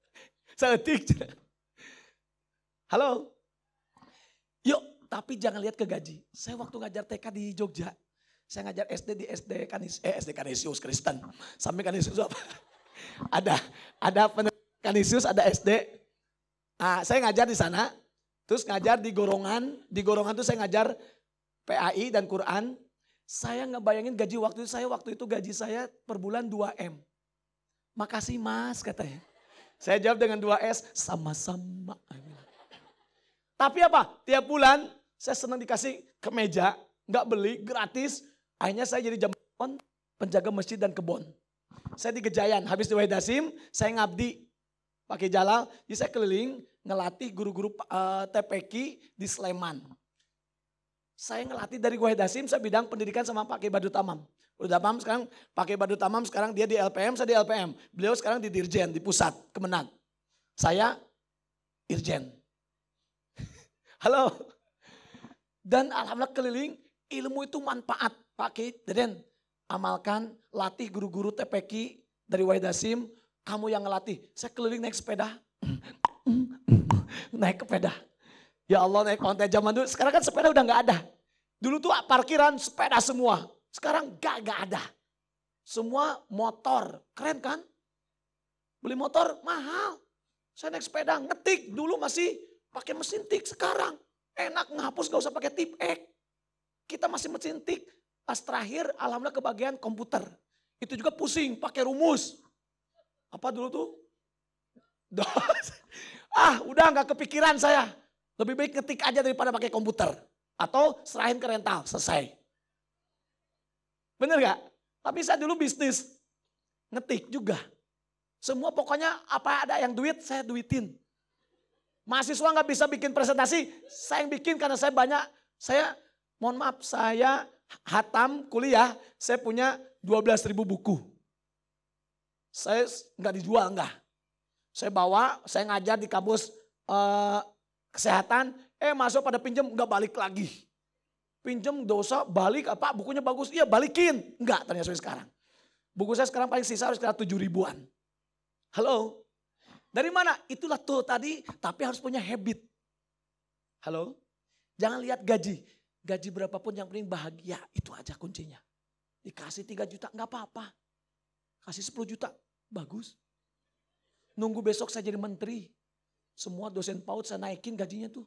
Saya tik. Halo? Yuk, tapi jangan lihat ke gaji. Saya waktu ngajar TK di Jogja, saya ngajar SD di SD Kanis, eh SD Kanisius Kristen. Sampai Kanisius apa? ada, ada Kanisius, ada SD. Nah, saya ngajar di sana, terus ngajar di gorongan, di gorongan tuh saya ngajar PAI dan Quran. Saya ngebayangin gaji waktu itu, saya waktu itu gaji saya per bulan 2M. Makasih mas katanya. Saya jawab dengan 2S, sama-sama. Tapi apa? Tiap bulan saya senang dikasih kemeja, nggak beli, gratis. Akhirnya saya jadi jambon, penjaga masjid dan kebun. Saya di Gejayan, habis di Wahidasim, saya ngabdi pakai jalan, Jadi saya keliling ngelatih guru-guru uh, eh, TPK di Sleman. Saya ngelatih dari Wahid saya bidang pendidikan sama pakai Badu Tamam. Badu Tamam sekarang pakai Badu Tamam sekarang dia di LPM, saya di LPM. Beliau sekarang di Dirjen, di pusat, Kemenang. Saya Irjen. Halo. Dan alhamdulillah keliling, ilmu itu manfaat. Pakai, Deden, amalkan, latih guru-guru TPK dari Waidasim, kamu yang ngelatih. Saya keliling naik sepeda, naik sepeda. Ya Allah naik konten zaman dulu, sekarang kan sepeda udah gak ada. Dulu tuh parkiran sepeda semua, sekarang gak, gak ada. Semua motor, keren kan? Beli motor mahal. Saya naik sepeda, ngetik dulu masih Pakai mesin tik sekarang. Enak ngapus gak usah pakai tip ek. Eh, kita masih mesin tik. Pas terakhir alhamdulillah kebagian komputer. Itu juga pusing pakai rumus. Apa dulu tuh? ah udah gak kepikiran saya. Lebih baik ngetik aja daripada pakai komputer. Atau serahin ke rental, selesai. Bener gak? Tapi saya dulu bisnis. Ngetik juga. Semua pokoknya apa ada yang duit saya duitin. Mahasiswa nggak bisa bikin presentasi, saya yang bikin karena saya banyak, saya mohon maaf, saya hatam kuliah, saya punya 12 ribu buku. Saya nggak dijual nggak. Saya bawa, saya ngajar di kampus uh, kesehatan, eh masuk pada pinjam nggak balik lagi. Pinjam dosa, balik apa, bukunya bagus, iya balikin. Nggak ternyata sekarang. Buku saya sekarang paling sisa harus sekitar 7 ribuan. Halo, dari mana? Itulah tuh tadi, tapi harus punya habit. Halo? Jangan lihat gaji. Gaji berapapun yang penting bahagia, itu aja kuncinya. Dikasih 3 juta, nggak apa-apa. Kasih 10 juta, bagus. Nunggu besok saya jadi menteri. Semua dosen PAUD saya naikin gajinya tuh.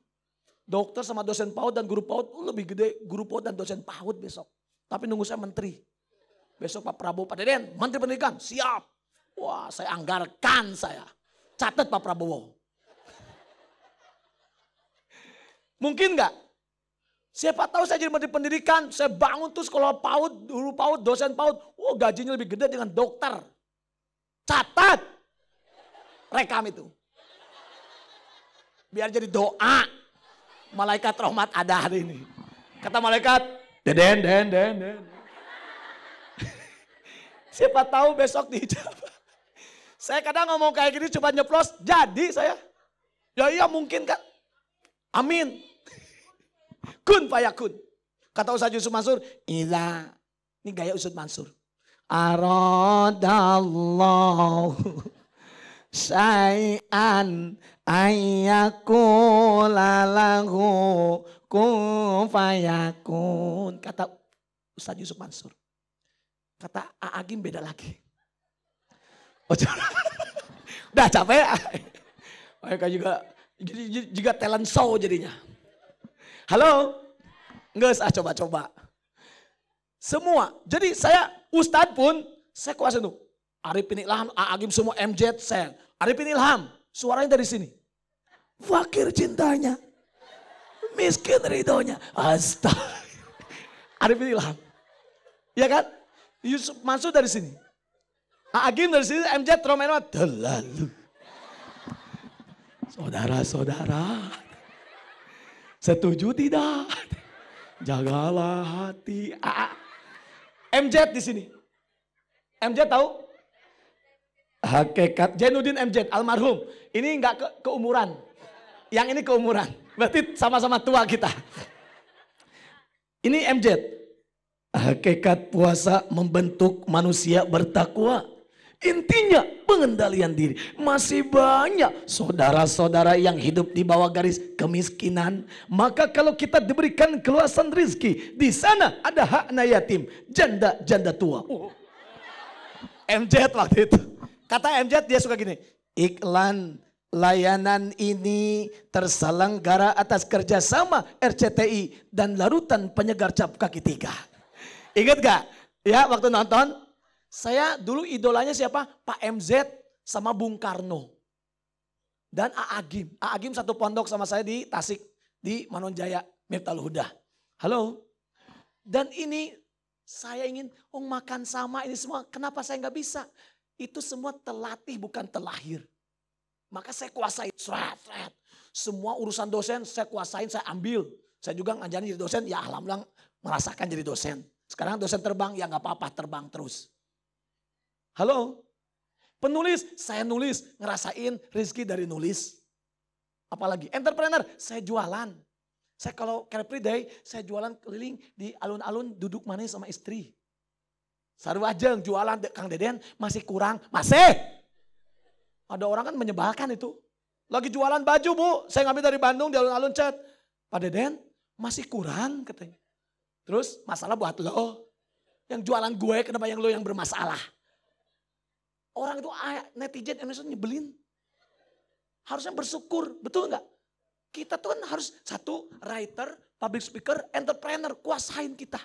Dokter sama dosen PAUD dan guru PAUD oh lebih gede guru PAUD dan dosen PAUD besok. Tapi nunggu saya menteri. Besok Pak Prabowo Pak Deden, Menteri Pendidikan, siap. Wah, saya anggarkan saya. Catat Pak Prabowo. Mungkin nggak? Siapa tahu saya jadi menteri pendidikan, saya bangun tuh sekolah PAUD, dulu PAUD, dosen PAUD. oh, gajinya lebih gede dengan dokter. Catat. Rekam itu. Biar jadi doa. Malaikat rahmat ada hari ini. Kata malaikat, deden, deden, deden. Siapa tahu besok dijawab. Saya kadang ngomong kayak gini coba nyeplos, jadi saya. Ya iya mungkin kan. Amin. Kun fayakun. Kata Ustaz Yusuf Mansur, ila. Ini gaya Ustaz Mansur. Aradallahu say'an ayyakula lahu kun fayakun. Kata Ustaz Yusuf Mansur. Kata Aagim beda lagi. Oh, Udah capek. Mereka juga jadi juga talent show jadinya. Halo? Nggak usah coba-coba. Semua. Jadi saya Ustad pun saya kuasa tuh. Arifin Ilham, Agim semua MJ saya. Arifin Ilham, suaranya dari sini. Fakir cintanya. Miskin ridhonya. Astaga. Arifin Ilham. Ya kan? Yusuf masuk dari sini. Aki ah, ah, dari sini MJ Romero terlalu. Saudara-saudara, setuju tidak? Jagalah hati. Ah, ah. di sini. MJ tahu? Hakikat Jenudin MJ almarhum. Ini nggak ke keumuran. Yang ini keumuran. Berarti sama-sama tua kita. Ini MJ Hakikat puasa membentuk manusia bertakwa. Intinya pengendalian diri. Masih banyak saudara-saudara yang hidup di bawah garis kemiskinan. Maka kalau kita diberikan keluasan rizki. Di sana ada hak yatim. Janda-janda tua. Oh. MJ waktu itu. Kata MJ dia suka gini. Iklan layanan ini terselenggara atas kerjasama RCTI dan larutan penyegar cap kaki tiga. Ingat gak? Ya waktu nonton saya dulu idolanya siapa? Pak MZ sama Bung Karno. Dan A Agim. A Agim satu pondok sama saya di Tasik. Di Manonjaya, Mirtal Huda. Halo. Dan ini saya ingin, oh makan sama ini semua. Kenapa saya nggak bisa? Itu semua telatih bukan telahir. Maka saya kuasai. Sret, sret. Semua urusan dosen saya kuasain, saya ambil. Saya juga ngajarin jadi dosen, ya alhamdulillah merasakan jadi dosen. Sekarang dosen terbang, ya nggak apa-apa terbang terus. Halo? Penulis, saya nulis, ngerasain rezeki dari nulis. Apalagi entrepreneur, saya jualan. Saya kalau Carefree Day, saya jualan keliling di alun-alun duduk manis sama istri. Saru aja yang jualan de, Kang Deden masih kurang, masih. Ada orang kan menyebalkan itu. Lagi jualan baju bu, saya ngambil dari Bandung di alun-alun chat. Pak Deden masih kurang katanya. Terus masalah buat lo. Yang jualan gue kenapa yang lo yang bermasalah. Orang itu ah, netizen Indonesia nyebelin. Harusnya bersyukur, betul nggak? Kita tuh kan harus satu writer, public speaker, entrepreneur, kuasain kita.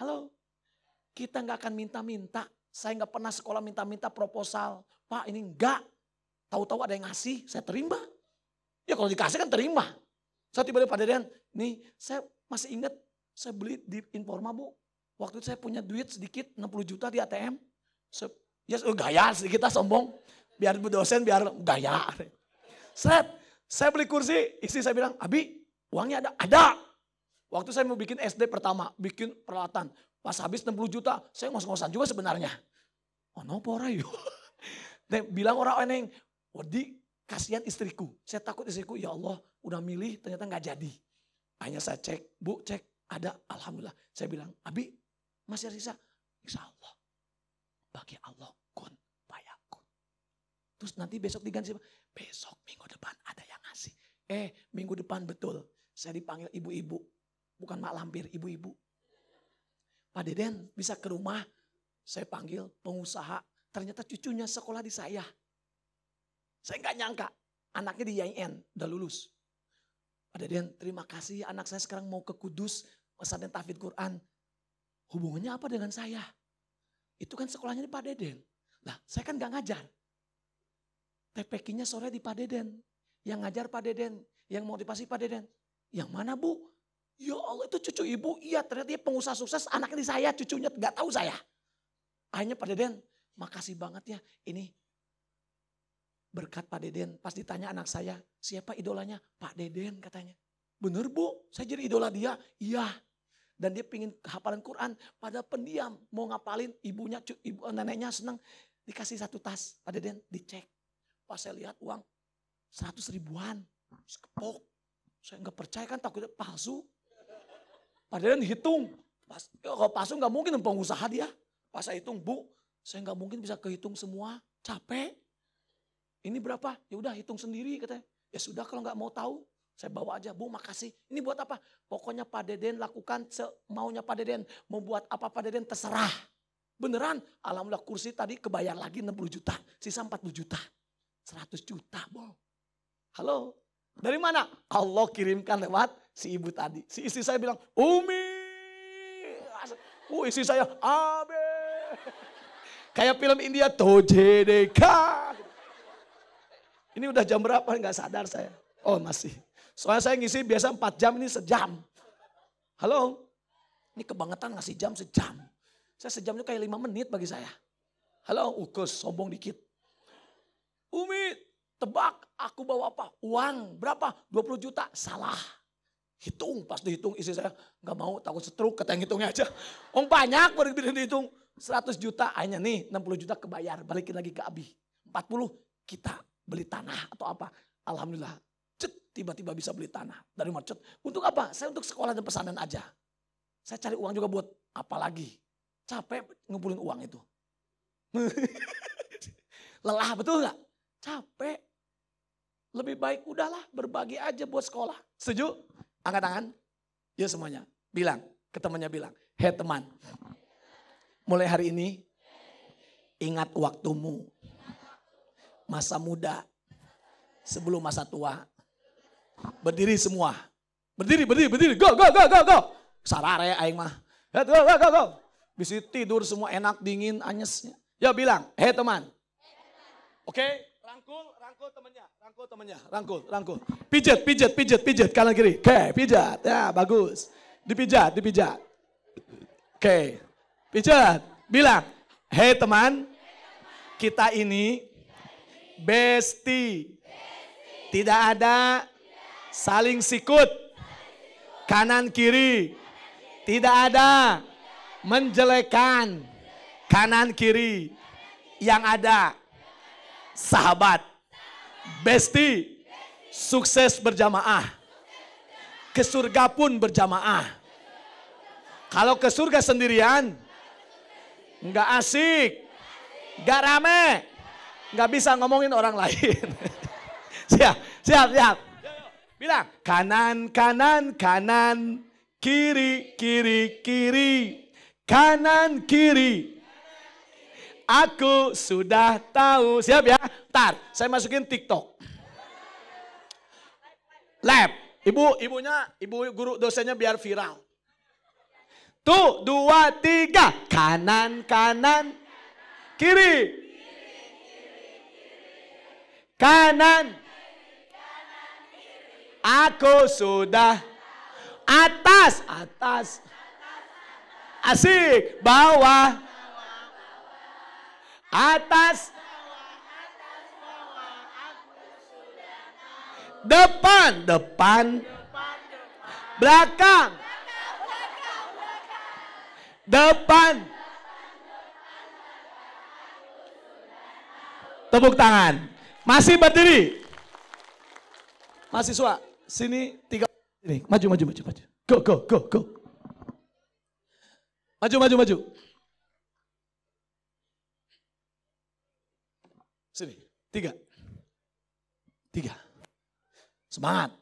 Halo, kita nggak akan minta-minta. Saya nggak pernah sekolah minta-minta proposal. Pak ini enggak. Tahu-tahu ada yang ngasih, saya terima. Ya kalau dikasih kan terima. Saya tiba-tiba pada Dean, nih saya masih ingat saya beli di Informa bu, Waktu itu saya punya duit sedikit, 60 juta di ATM. Ya yes, oh, gaya sedikit lah sombong. Biar dosen, biar gaya. Set, saya beli kursi, istri saya bilang, Abi uangnya ada? Ada. Waktu saya mau bikin SD pertama, bikin peralatan. Pas habis 60 juta, saya ngos-ngosan juga sebenarnya. Oh no, pora yuk, bilang orang eneng, oh, Wadi kasihan istriku. Saya takut istriku, ya Allah udah milih ternyata nggak jadi. Hanya saya cek, bu cek ada, Alhamdulillah. Saya bilang, Abi masih sisa? Insya Allah. Bagi Allah kun payakun. Terus nanti besok diganti Besok minggu depan ada yang ngasih. Eh minggu depan betul. Saya dipanggil ibu-ibu. Bukan mak lampir, ibu-ibu. Pak Deden bisa ke rumah. Saya panggil pengusaha. Ternyata cucunya sekolah di saya. Saya nggak nyangka. Anaknya di YN udah lulus. Pak Deden, terima kasih anak saya sekarang mau ke Kudus. Pesantren Tahfidz Quran hubungannya apa dengan saya? Itu kan sekolahnya di Pak Deden. Nah, saya kan gak ngajar. TPK-nya sore di Pak Deden. Yang ngajar Pak Deden, yang motivasi Pak Deden. Yang mana Bu? Ya Allah itu cucu ibu, iya ternyata dia pengusaha sukses, anaknya di saya, cucunya gak tahu saya. Akhirnya Pak Deden, makasih banget ya, ini berkat Pak Deden. Pas ditanya anak saya, siapa idolanya? Pak Deden katanya. Bener Bu, saya jadi idola dia. Iya, dan dia pingin hafalan Quran pada pendiam mau ngapalin ibunya ibu eh, neneknya seneng dikasih satu tas pada dia dicek pas saya lihat uang seratus ribuan sekepok saya nggak percaya kan takutnya palsu pada dia hitung pas ya, kalau palsu nggak mungkin pengusaha dia pas saya hitung bu saya nggak mungkin bisa kehitung semua capek ini berapa ya udah hitung sendiri katanya ya sudah kalau nggak mau tahu saya bawa aja, Bu makasih. Ini buat apa? Pokoknya Pak Deden lakukan semaunya Pak Deden. Membuat apa Pak Deden terserah. Beneran, alhamdulillah kursi tadi kebayar lagi 60 juta. Sisa 40 juta. 100 juta, Bo. Halo? Dari mana? Allah kirimkan lewat si ibu tadi. Si istri saya bilang, Umi. Uh, istri saya, Abe. Kayak film India, Tojedeka. Ini udah jam berapa? Nggak sadar saya. Oh masih. Soalnya saya ngisi biasa 4 jam ini sejam. Halo? Ini kebangetan ngasih jam sejam. Saya sejam itu kayak 5 menit bagi saya. Halo, Ukus, sombong dikit. Umi, tebak aku bawa apa? Uang, berapa? 20 juta. Salah. Hitung, pas dihitung isi saya, gak mau takut setruk, kata yang hitungnya aja. Om banyak baru dihitung. 100 juta, hanya nih 60 juta kebayar, balikin lagi ke Abi. 40 kita beli tanah atau apa. Alhamdulillah tiba-tiba bisa beli tanah dari merchant. Untuk apa? Saya untuk sekolah dan pesanan aja. Saya cari uang juga buat apa lagi Capek ngumpulin uang itu. Lelah betul nggak? Capek. Lebih baik udahlah berbagi aja buat sekolah. Setuju? Angkat tangan. Ya semuanya. Bilang. Ke bilang. Hei teman. Mulai hari ini. Ingat waktumu. Masa muda. Sebelum masa tua Berdiri semua. Berdiri, berdiri, berdiri. Go, go, go, go, go. Sarare aing mah. Go, go, go, go. Bisa tidur semua enak, dingin, anyesnya. Ya bilang, hei teman. Oke, okay? rangkul, rangkul temannya, rangkul temannya, rangkul, rangkul. Pijat, pijat, pijat, pijat, kanan kiri. Oke, okay, pijat, ya bagus. Dipijat, dipijat. Oke, okay. pijat, bilang, hei teman, kita ini besti. Tidak ada saling sikut, kanan kiri, tidak ada menjelekan kanan kiri yang ada sahabat, besti, sukses berjamaah, ke surga pun berjamaah. Kalau ke surga sendirian, nggak asik, nggak rame, nggak bisa ngomongin orang lain. siap, siap, siap. Bilang, kanan, kanan, kanan, kiri, kiri, kiri, kanan, kiri. Aku sudah tahu. Siap ya? Tar, saya masukin TikTok. Lab. Ibu, ibunya, ibu guru dosennya biar viral. Tuh, dua, tiga. Kanan, kanan, kiri. Kanan. Aku sudah atas, atas. Asik, bawah. Atas. Depan, depan. Belakang. Depan. Tepuk tangan. Masih berdiri. Mahasiswa sini, tiga ini Maju, maju, maju, maju. Go, go, go, go. Maju, maju, maju. Sini, tiga. Tiga. Semangat.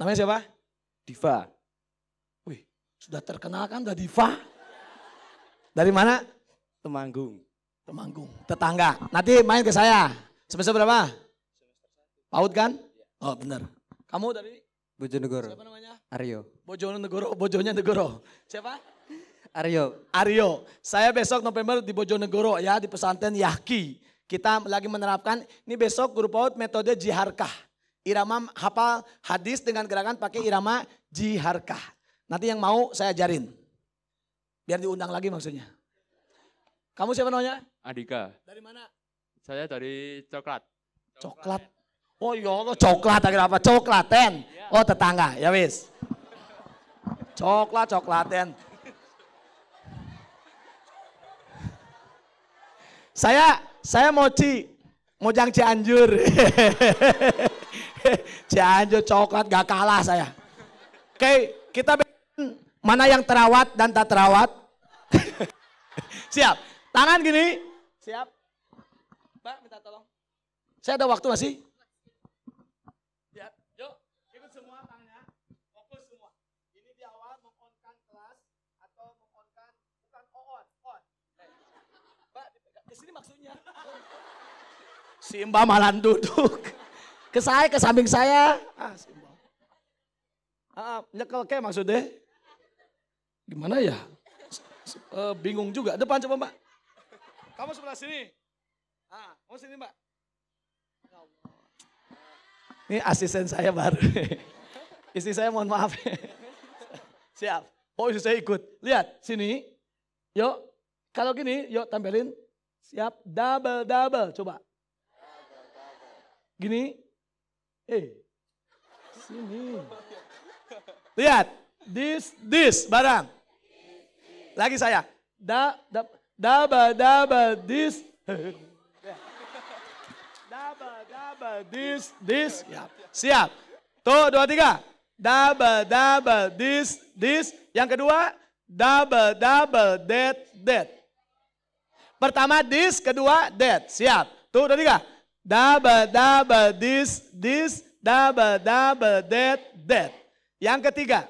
Namanya siapa? Diva. Wih, sudah terkenal kan udah Diva. Dari mana? Temanggung. Temanggung, tetangga. Nanti main ke saya. sebesar berapa? Out kan? Oh benar. Kamu dari? Bojonegoro. Siapa namanya? Aryo. Bojonegoro, Bojonya Negoro. Siapa? Aryo. Aryo. Saya besok November di Bojonegoro ya, di pesantren Yahki. Kita lagi menerapkan, ini besok guru paut metode jiharkah. Irama hafal hadis dengan gerakan pakai irama jiharkah. Nanti yang mau saya ajarin. Biar diundang lagi maksudnya. Kamu siapa namanya? Adika. Dari mana? Saya dari Coklat. Coklat. Oh ya Allah coklat apa? Coklaten. Iya. Oh tetangga ya wis. Coklat coklaten. Saya saya mochi, Mojang Cianjur. Cianjur coklat gak kalah saya. Oke, kita bikin mana yang terawat dan tak terawat? Siap. Tangan gini. Siap. Mbak minta tolong. Saya ada waktu masih? Si Mbak malah duduk. Ke saya, ke samping saya. Ah, si Mbak. Ah, nyekel ya, ke maksudnya. Gimana ya? Uh, bingung juga. Depan coba Mbak. Kamu sebelah sini. Ah, kamu sini Mbak. Ini asisten saya baru. Istri saya mohon maaf. Siap. Oh istri saya ikut. Lihat sini. Yuk. Kalau gini, yuk tampilin. Siap. Double, double. Coba. Gini. Eh. Sini. Lihat. This this barang. Lagi saya. Da da double, double, this. double, double, this this. Siap. Ya. Siap. Tuh dua tiga. double, double, this this. Yang kedua double double dead dead. Pertama this, kedua dead. Siap. Tuh dua tiga. Daba, daba, this, this, daba, daba, that, that. Yang ketiga,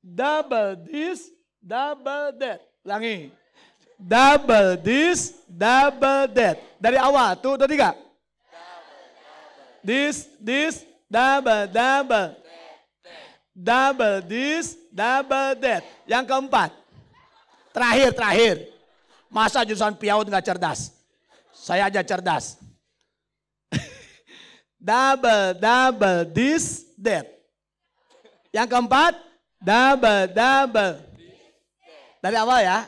double this, double that. Langi. Double this, double that. Dari awal, tuh, dua, tiga. This, this, double, double. Double this, double that. Yang keempat, terakhir, terakhir. Masa jurusan piaut nggak cerdas? Saya aja cerdas double, double this, that. Yang keempat, double, double. Dari awal ya.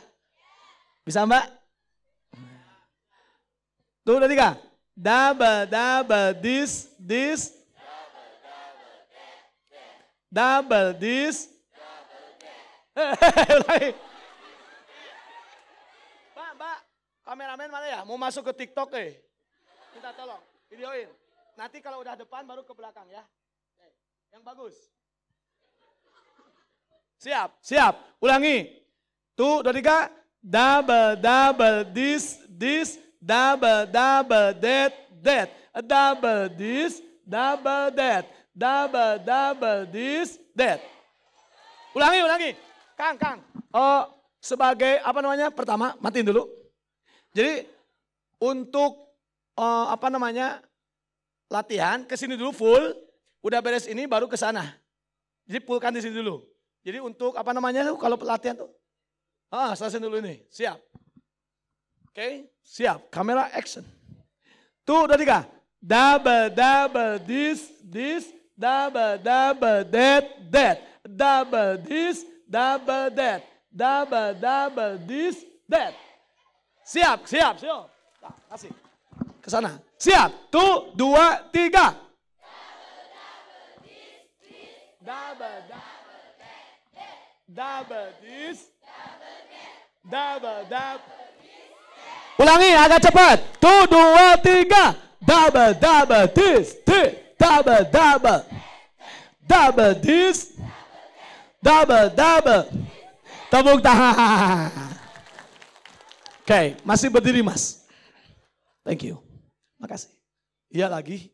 Bisa mbak? Tuh udah tiga. Double, double, this, this. Double, this. Mbak, mbak, kameramen mana ya? Mau masuk ke TikTok eh. Minta tolong, videoin. Nanti kalau udah depan baru ke belakang ya. Eh, yang bagus. Siap, siap. Ulangi. Tu, dua, tiga. Double, double, this, this, double, double, that, that. Double this, double that. Double, double this, that. Ulangi, ulangi. Kang, Kang. Oh, sebagai apa namanya? Pertama, matiin dulu. Jadi untuk uh, apa namanya? latihan, ke sini dulu full, udah beres ini baru ke sana. Jadi fullkan di sini dulu. Jadi untuk apa namanya tuh kalau pelatihan tuh? Ah, selesai dulu ini. Siap. Oke, okay, siap. Kamera action. Tuh, udah tiga. Double, double, this, this, double, double, that, that. Double this, double that. Double, double, this, that. Siap, siap, siap. Nah, kasih sana. Siap. Tu, dua, tiga. Double, double this, double double. Ulangi agak cepat. Tu, dua, tiga. Double, double this, this, double, double. Double this, double, double. Tepuk tangan. Oke, okay, masih berdiri mas. Thank you. Makasih. Iya lagi.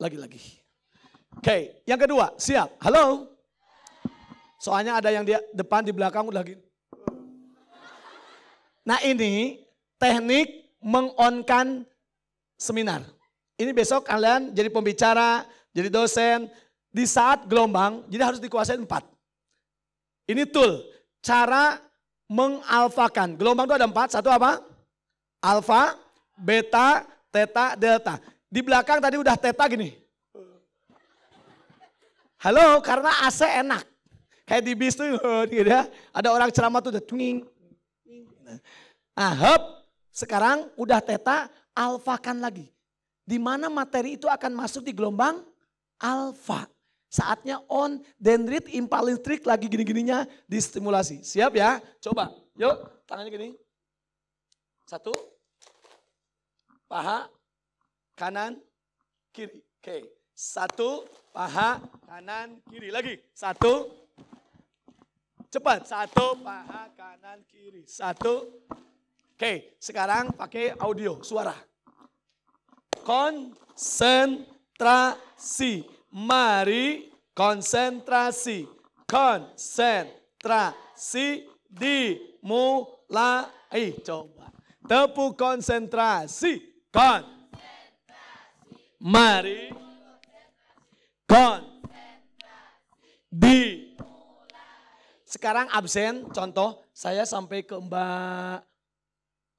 Lagi-lagi. Oke, okay. yang kedua, siap. Halo. Soalnya ada yang di depan di belakang udah gini. Nah ini teknik mengonkan seminar. Ini besok kalian jadi pembicara, jadi dosen. Di saat gelombang, jadi harus dikuasai empat. Ini tool, cara mengalfakan. Gelombang itu ada empat, satu apa? Alfa, beta, Teta, delta. Di belakang tadi udah teta gini. Halo, karena AC enak. Kayak di bis tuh gitu ya. Ada orang ceramah tuh udah tunging. Nah, hub. Sekarang udah teta, alfa kan lagi. Di mana materi itu akan masuk di gelombang alfa. Saatnya on dendrit listrik lagi gini-gininya distimulasi. Siap ya? Coba. Yuk, tangannya gini. Satu, paha kanan kiri. Oke, satu paha kanan kiri lagi. Satu cepat. Satu paha kanan kiri. Satu. Oke, sekarang pakai audio suara. Konsentrasi. Mari konsentrasi. Konsentrasi dimulai. Coba. Tepuk konsentrasi. Con. Mari. Con. Di. Sekarang absen, contoh saya sampai ke Mbak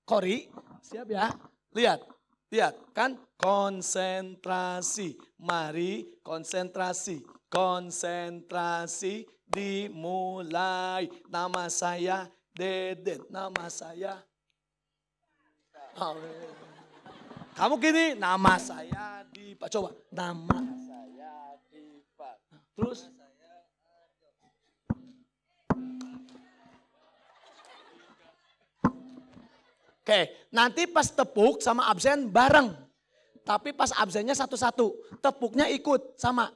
Kori. Siap ya? Lihat, lihat kan konsentrasi. Mari konsentrasi. Konsentrasi dimulai. Nama saya Deden. Nama saya Amin. Kamu gini, nama saya di Pak coba. Nama saya di Pak. Terus Oke, nanti pas tepuk sama absen bareng. Tapi pas absennya satu-satu, tepuknya ikut sama.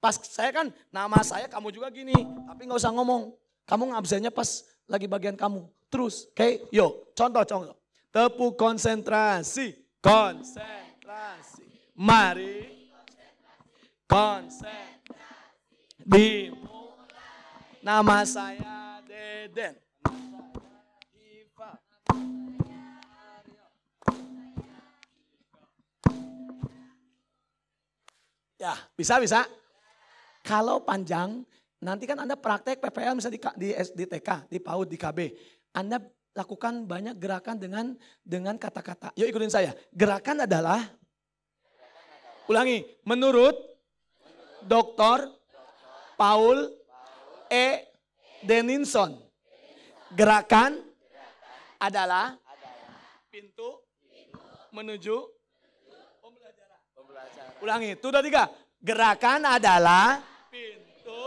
Pas saya kan nama saya kamu juga gini, tapi nggak usah ngomong. Kamu ngabsennya pas lagi bagian kamu. Terus, oke, yuk, contoh-contoh. Tepuk konsentrasi konsentrasi. Mari konsentrasi. Dimulai. Nama saya Deden. Ya, bisa bisa. Kalau panjang, nanti kan Anda praktek PPL bisa di, di, di TK, di PAUD, di KB. Anda lakukan banyak gerakan dengan dengan kata-kata. Yuk ikutin saya. Gerakan adalah ulangi menurut, Dr. Paul, E. Deninson. Gerakan, adalah, pintu, menuju, pembelajaran. Ulangi, itu udah tiga. Gerakan adalah pintu.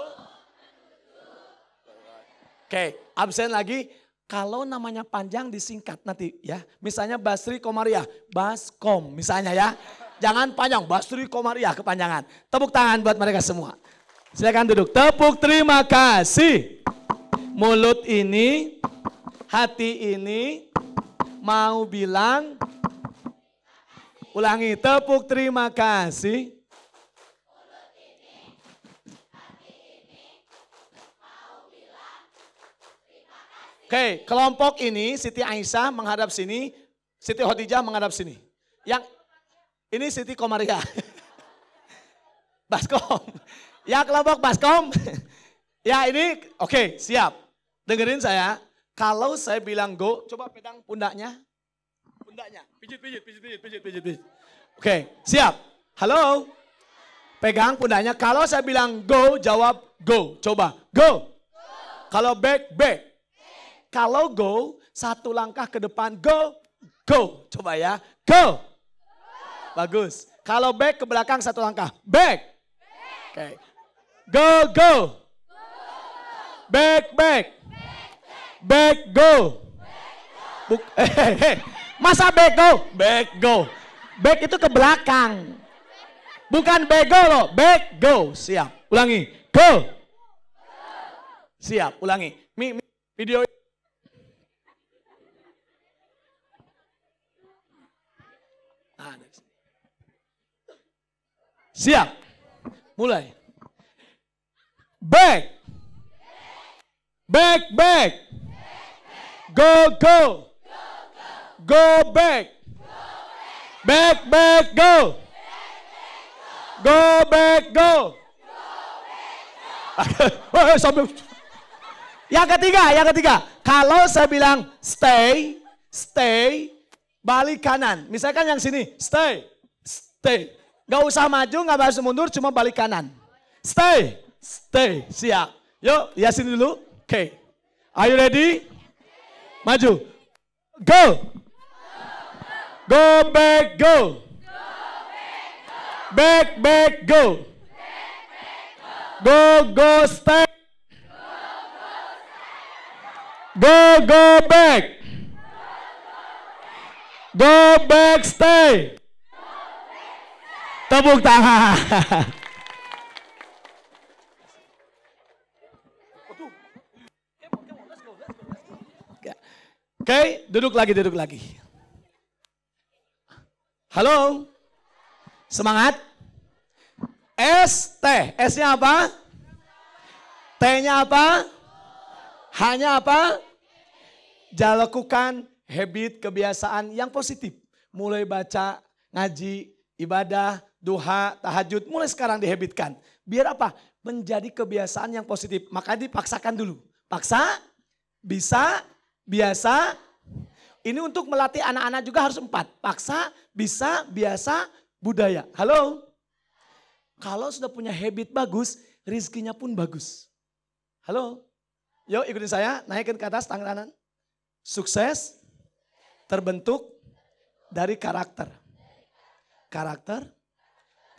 Oke, absen lagi kalau namanya panjang disingkat nanti ya. Misalnya Basri Komariah, Baskom misalnya ya. Jangan panjang, Basri Komariah kepanjangan. Tepuk tangan buat mereka semua. Silakan duduk. Tepuk terima kasih. Mulut ini, hati ini mau bilang ulangi tepuk terima kasih. Oke, kelompok ini Siti Aisyah menghadap sini, Siti Khadijah menghadap sini. Yang ini Siti Komaria. Baskom. Ya kelompok Baskom. ya ini oke, okay, siap. Dengerin saya. Kalau saya bilang go, coba pegang pundaknya. Pundaknya. Pijit, pijit, pijit, pijit, pijit, pijit. pijit. Oke, okay, siap. Halo. Pegang pundaknya. Kalau saya bilang go, jawab go. Coba go. Kalau back, back. Kalau go, satu langkah ke depan, go, go. Coba ya, go. Bagus. Kalau back ke belakang satu langkah, back. Oke. Okay. Go, go. Back, back. Back, go. Buk hey, hey. Masa back go? Back go. Back itu ke belakang. Bukan back go loh, back go. Siap, ulangi. Go. Siap, ulangi. Mi, mi, video Siap. Mulai. Back. Back, back. Go, go. Go back. Back, back, go. Go back, go. Oh, Sampai yang ketiga, yang ketiga. Kalau saya bilang stay, stay, balik kanan. Misalkan yang sini, stay, stay. Gak usah maju, gak bahas mundur, cuma balik kanan. Stay, stay, siap. Yuk, yasin dulu. Oke. Okay. Are you ready? Maju. Go. Go back, go. Back, back, go. Go, go, stay. Go, go back. Go back, stay. Tepuk tangan. Oke, okay, duduk lagi, duduk lagi. Halo, semangat. S, T, S-nya apa? T-nya apa? H nya apa? Lakukan habit, kebiasaan yang positif. Mulai baca, ngaji, ibadah, duha, tahajud, mulai sekarang dihabitkan Biar apa? Menjadi kebiasaan yang positif. Maka dipaksakan dulu. Paksa, bisa, biasa. Ini untuk melatih anak-anak juga harus empat. Paksa, bisa, biasa, budaya. Halo? Kalau sudah punya habit bagus, rizkinya pun bagus. Halo? Yuk ikutin saya, naikin ke atas tangan kanan. Sukses terbentuk dari karakter. Karakter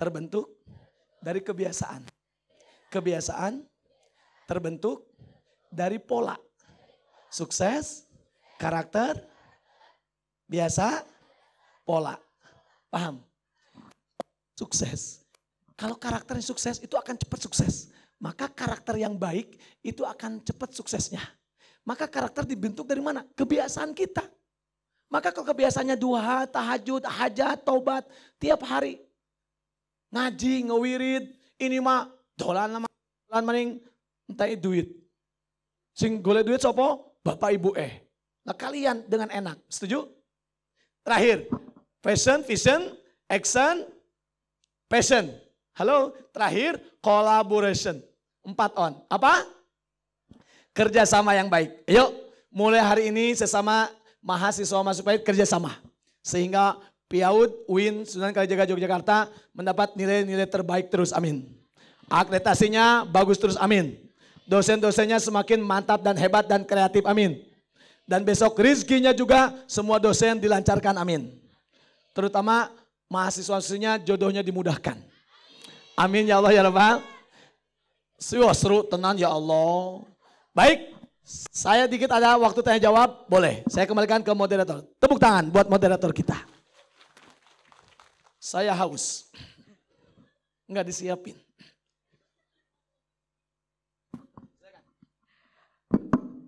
terbentuk dari kebiasaan. Kebiasaan terbentuk dari pola. Sukses, karakter, biasa, pola. Paham? Sukses. Kalau karakter yang sukses itu akan cepat sukses. Maka karakter yang baik itu akan cepat suksesnya. Maka karakter dibentuk dari mana? Kebiasaan kita. Maka kalau kebiasaannya duha, tahajud, hajat, taubat, tiap hari ngaji, ngewirit, ini mah dolan lama dolan maning entai duit. Sing golek duit sopo? Bapak Ibu eh. Nah kalian dengan enak, setuju? Terakhir, fashion, vision, action, passion. Halo, terakhir collaboration. Empat on. Apa? Kerjasama yang baik. Yuk, mulai hari ini sesama mahasiswa masuk baik kerjasama. Sehingga Piaut, Win, Sunan Kalijaga Yogyakarta mendapat nilai-nilai terbaik terus, amin. Akreditasinya bagus terus, amin. Dosen-dosennya semakin mantap dan hebat dan kreatif, amin. Dan besok rizkinya juga semua dosen dilancarkan, amin. Terutama mahasiswa-mahasiswanya jodohnya dimudahkan. Amin ya Allah ya Rabbal. seru tenang ya Allah. Baik, saya dikit ada waktu tanya jawab, boleh. Saya kembalikan ke moderator. Tepuk tangan buat moderator kita. Saya haus. Enggak disiapin.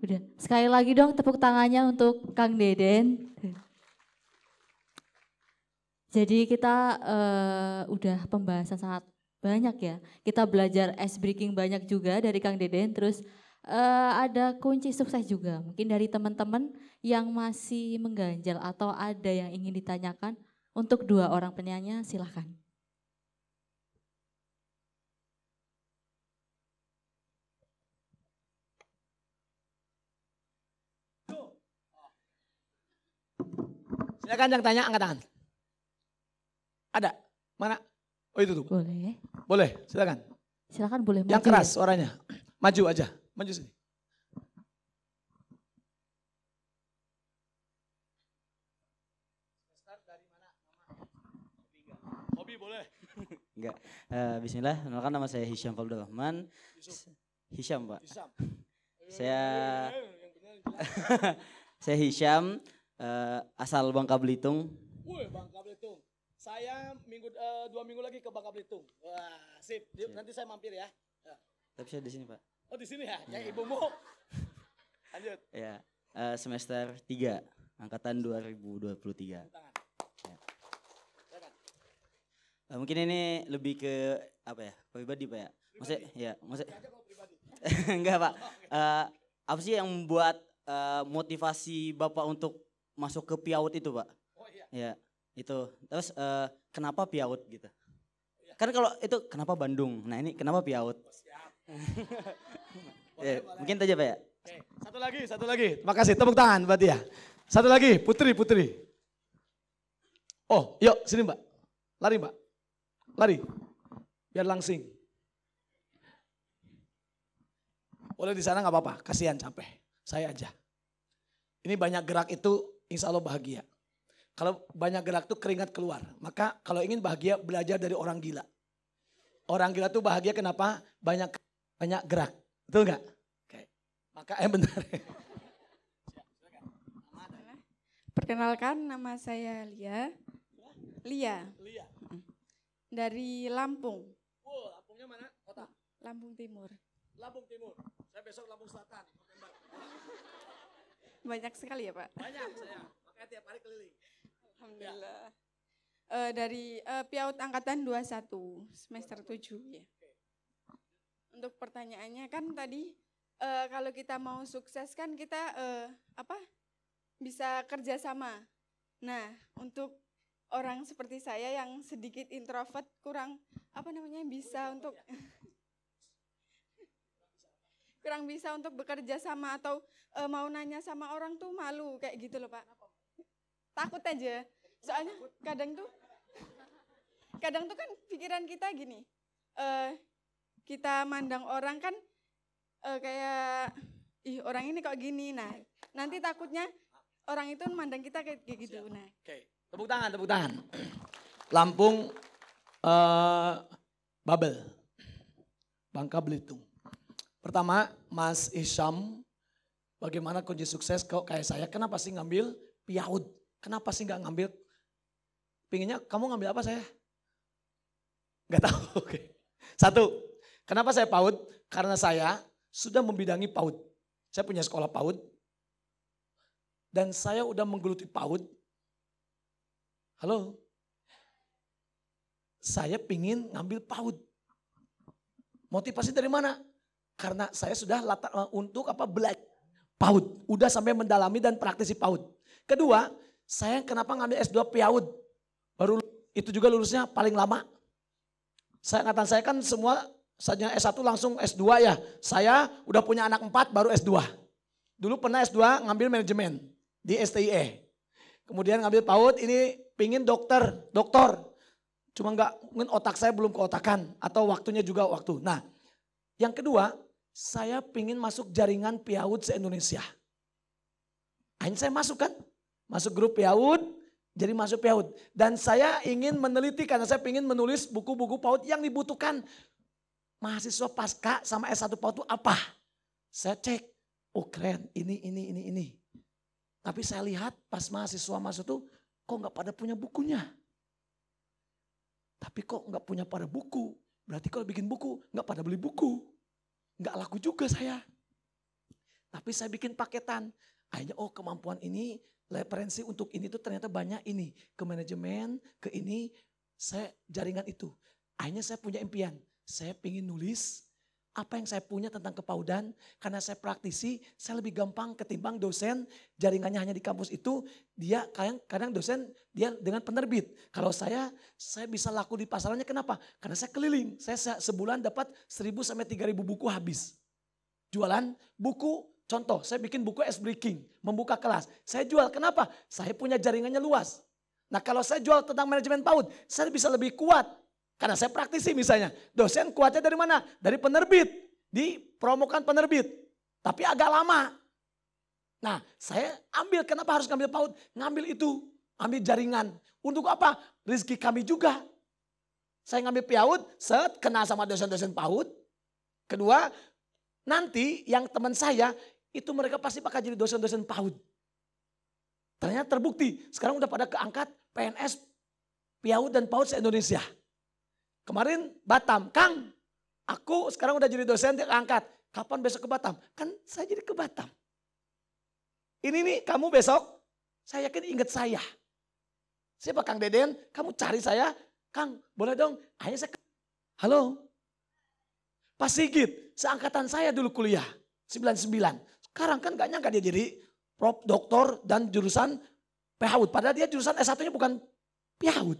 Udah. Sekali lagi dong tepuk tangannya untuk Kang Deden. Jadi kita uh, udah pembahasan sangat banyak ya. Kita belajar ice breaking banyak juga dari Kang Deden. Terus uh, ada kunci sukses juga. Mungkin dari teman-teman yang masih mengganjal atau ada yang ingin ditanyakan untuk dua orang penyanyi silahkan. Silakan yang tanya angkat tangan. Ada? Mana? Oh itu tuh. Boleh. Boleh, silakan. Silakan boleh maju. Yang keras ya? Maju aja. Maju sini. Enggak. Uh, Bismillah, kenalkan nama saya Hisham Faldo Rahman. Hisham, Pak. Hisham. saya saya Hisham, uh, asal Bangka Belitung. Woi, Bangka Belitung. Saya minggu uh, dua minggu lagi ke Bangka Belitung. Wah, sip. sip. Nanti saya mampir ya. ya. Tapi saya di sini, Pak. Oh, di sini ya? Ya, ya ibumu. Lanjut. Ya, uh, semester 3, angkatan 2023. Tangan. Eh, mungkin ini lebih ke apa ya pribadi pak ya maksud ya maksud enggak pak uh, apa sih yang membuat uh, motivasi bapak untuk masuk ke piaut itu pak oh, iya. ya itu terus uh, kenapa piaut gitu kan kalau itu kenapa Bandung nah ini kenapa piaut ya, mungkin saja pak ya satu lagi satu lagi makasih tepuk tangan berarti ya satu lagi putri putri oh yuk sini mbak lari mbak Lari. Biar langsing. Boleh di sana nggak apa-apa, kasihan capek. Saya aja. Ini banyak gerak itu insya Allah bahagia. Kalau banyak gerak itu keringat keluar. Maka kalau ingin bahagia belajar dari orang gila. Orang gila tuh bahagia kenapa? Banyak banyak gerak. Betul nggak? Maka eh benar. Perkenalkan nama saya Lia. Lia. Lia. Mm. Dari Lampung. Oh, Lampungnya mana? Kota? Lampung Timur. Lampung Timur. Saya besok Lampung Selatan. Banyak sekali ya Pak? Banyak saya. Makanya tiap hari keliling. Alhamdulillah. Ya. Uh, dari uh, Piaut Angkatan 21, semester 7 ya. Untuk pertanyaannya kan tadi uh, kalau kita mau sukses kan kita uh, apa bisa kerjasama. Nah untuk orang seperti saya yang sedikit introvert kurang apa namanya bisa untuk kurang bisa untuk bekerja sama atau e, mau nanya sama orang tuh malu kayak gitu loh pak takut aja soalnya kadang tuh kadang tuh kan pikiran kita gini e, kita mandang orang kan e, kayak ih orang ini kok gini nah nanti takutnya orang itu mandang kita kayak gitu nah Tepuk tangan, tepuk tangan. Lampung uh, eh, Babel. Bangka Belitung. Pertama, Mas Isham, bagaimana kunci sukses kok kayak saya? Kenapa sih ngambil piaud? Kenapa sih nggak ngambil? Pinginnya kamu ngambil apa saya? Gak tahu. Oke. Satu, kenapa saya paud? Karena saya sudah membidangi paud. Saya punya sekolah paud. Dan saya udah menggeluti paud Halo? Saya pingin ngambil PAUD. Motivasi dari mana? Karena saya sudah latar eh, untuk apa black PAUD. Udah sampai mendalami dan praktisi PAUD. Kedua, saya kenapa ngambil S2 PAUD? Baru itu juga lulusnya paling lama. Saya ngatakan saya kan semua saja S1 langsung S2 ya. Saya udah punya anak empat baru S2. Dulu pernah S2 ngambil manajemen di STIE. Kemudian ngambil PAUD ini pingin dokter, dokter. Cuma nggak mungkin otak saya belum keotakan atau waktunya juga waktu. Nah, yang kedua, saya pingin masuk jaringan PAUD se-Indonesia. Akhirnya saya masuk kan, masuk grup PAUD, jadi masuk PAUD. Dan saya ingin meneliti karena saya ingin menulis buku-buku PAUD yang dibutuhkan mahasiswa pasca sama S1 PAUD itu apa. Saya cek, oh keren, ini, ini, ini, ini. Tapi saya lihat pas mahasiswa masuk tuh kok nggak pada punya bukunya. Tapi kok nggak punya pada buku. Berarti kalau bikin buku nggak pada beli buku. Nggak laku juga saya. Tapi saya bikin paketan. Akhirnya oh kemampuan ini, referensi untuk ini tuh ternyata banyak ini. Ke manajemen, ke ini, saya jaringan itu. Akhirnya saya punya impian. Saya pingin nulis apa yang saya punya tentang kepaudan karena saya praktisi saya lebih gampang ketimbang dosen jaringannya hanya di kampus itu dia kadang kadang dosen dia dengan penerbit kalau saya saya bisa laku di pasarannya kenapa karena saya keliling saya sebulan dapat 1000 sampai 3000 buku habis jualan buku contoh saya bikin buku es breaking membuka kelas saya jual kenapa saya punya jaringannya luas nah kalau saya jual tentang manajemen paut saya bisa lebih kuat karena saya praktisi misalnya. Dosen kuatnya dari mana? Dari penerbit. di promokan penerbit. Tapi agak lama. Nah saya ambil, kenapa harus ngambil paut Ngambil itu, ambil jaringan. Untuk apa? Rizki kami juga. Saya ngambil piaut set, kenal sama dosen-dosen paut Kedua, nanti yang teman saya, itu mereka pasti bakal jadi dosen-dosen paut Ternyata terbukti, sekarang udah pada keangkat PNS, piaut dan paut se-Indonesia. Kemarin Batam, Kang, aku sekarang udah jadi dosen, dia angkat. Kapan besok ke Batam? Kan saya jadi ke Batam. Ini nih, kamu besok, saya yakin inget saya. Siapa Kang Deden? Kamu cari saya. Kang, boleh dong? Akhirnya saya, halo? Pak Sigit, seangkatan saya dulu kuliah, 99. Sekarang kan gak nyangka dia jadi prof, doktor, dan jurusan PHUD. Padahal dia jurusan S1-nya bukan PHUD.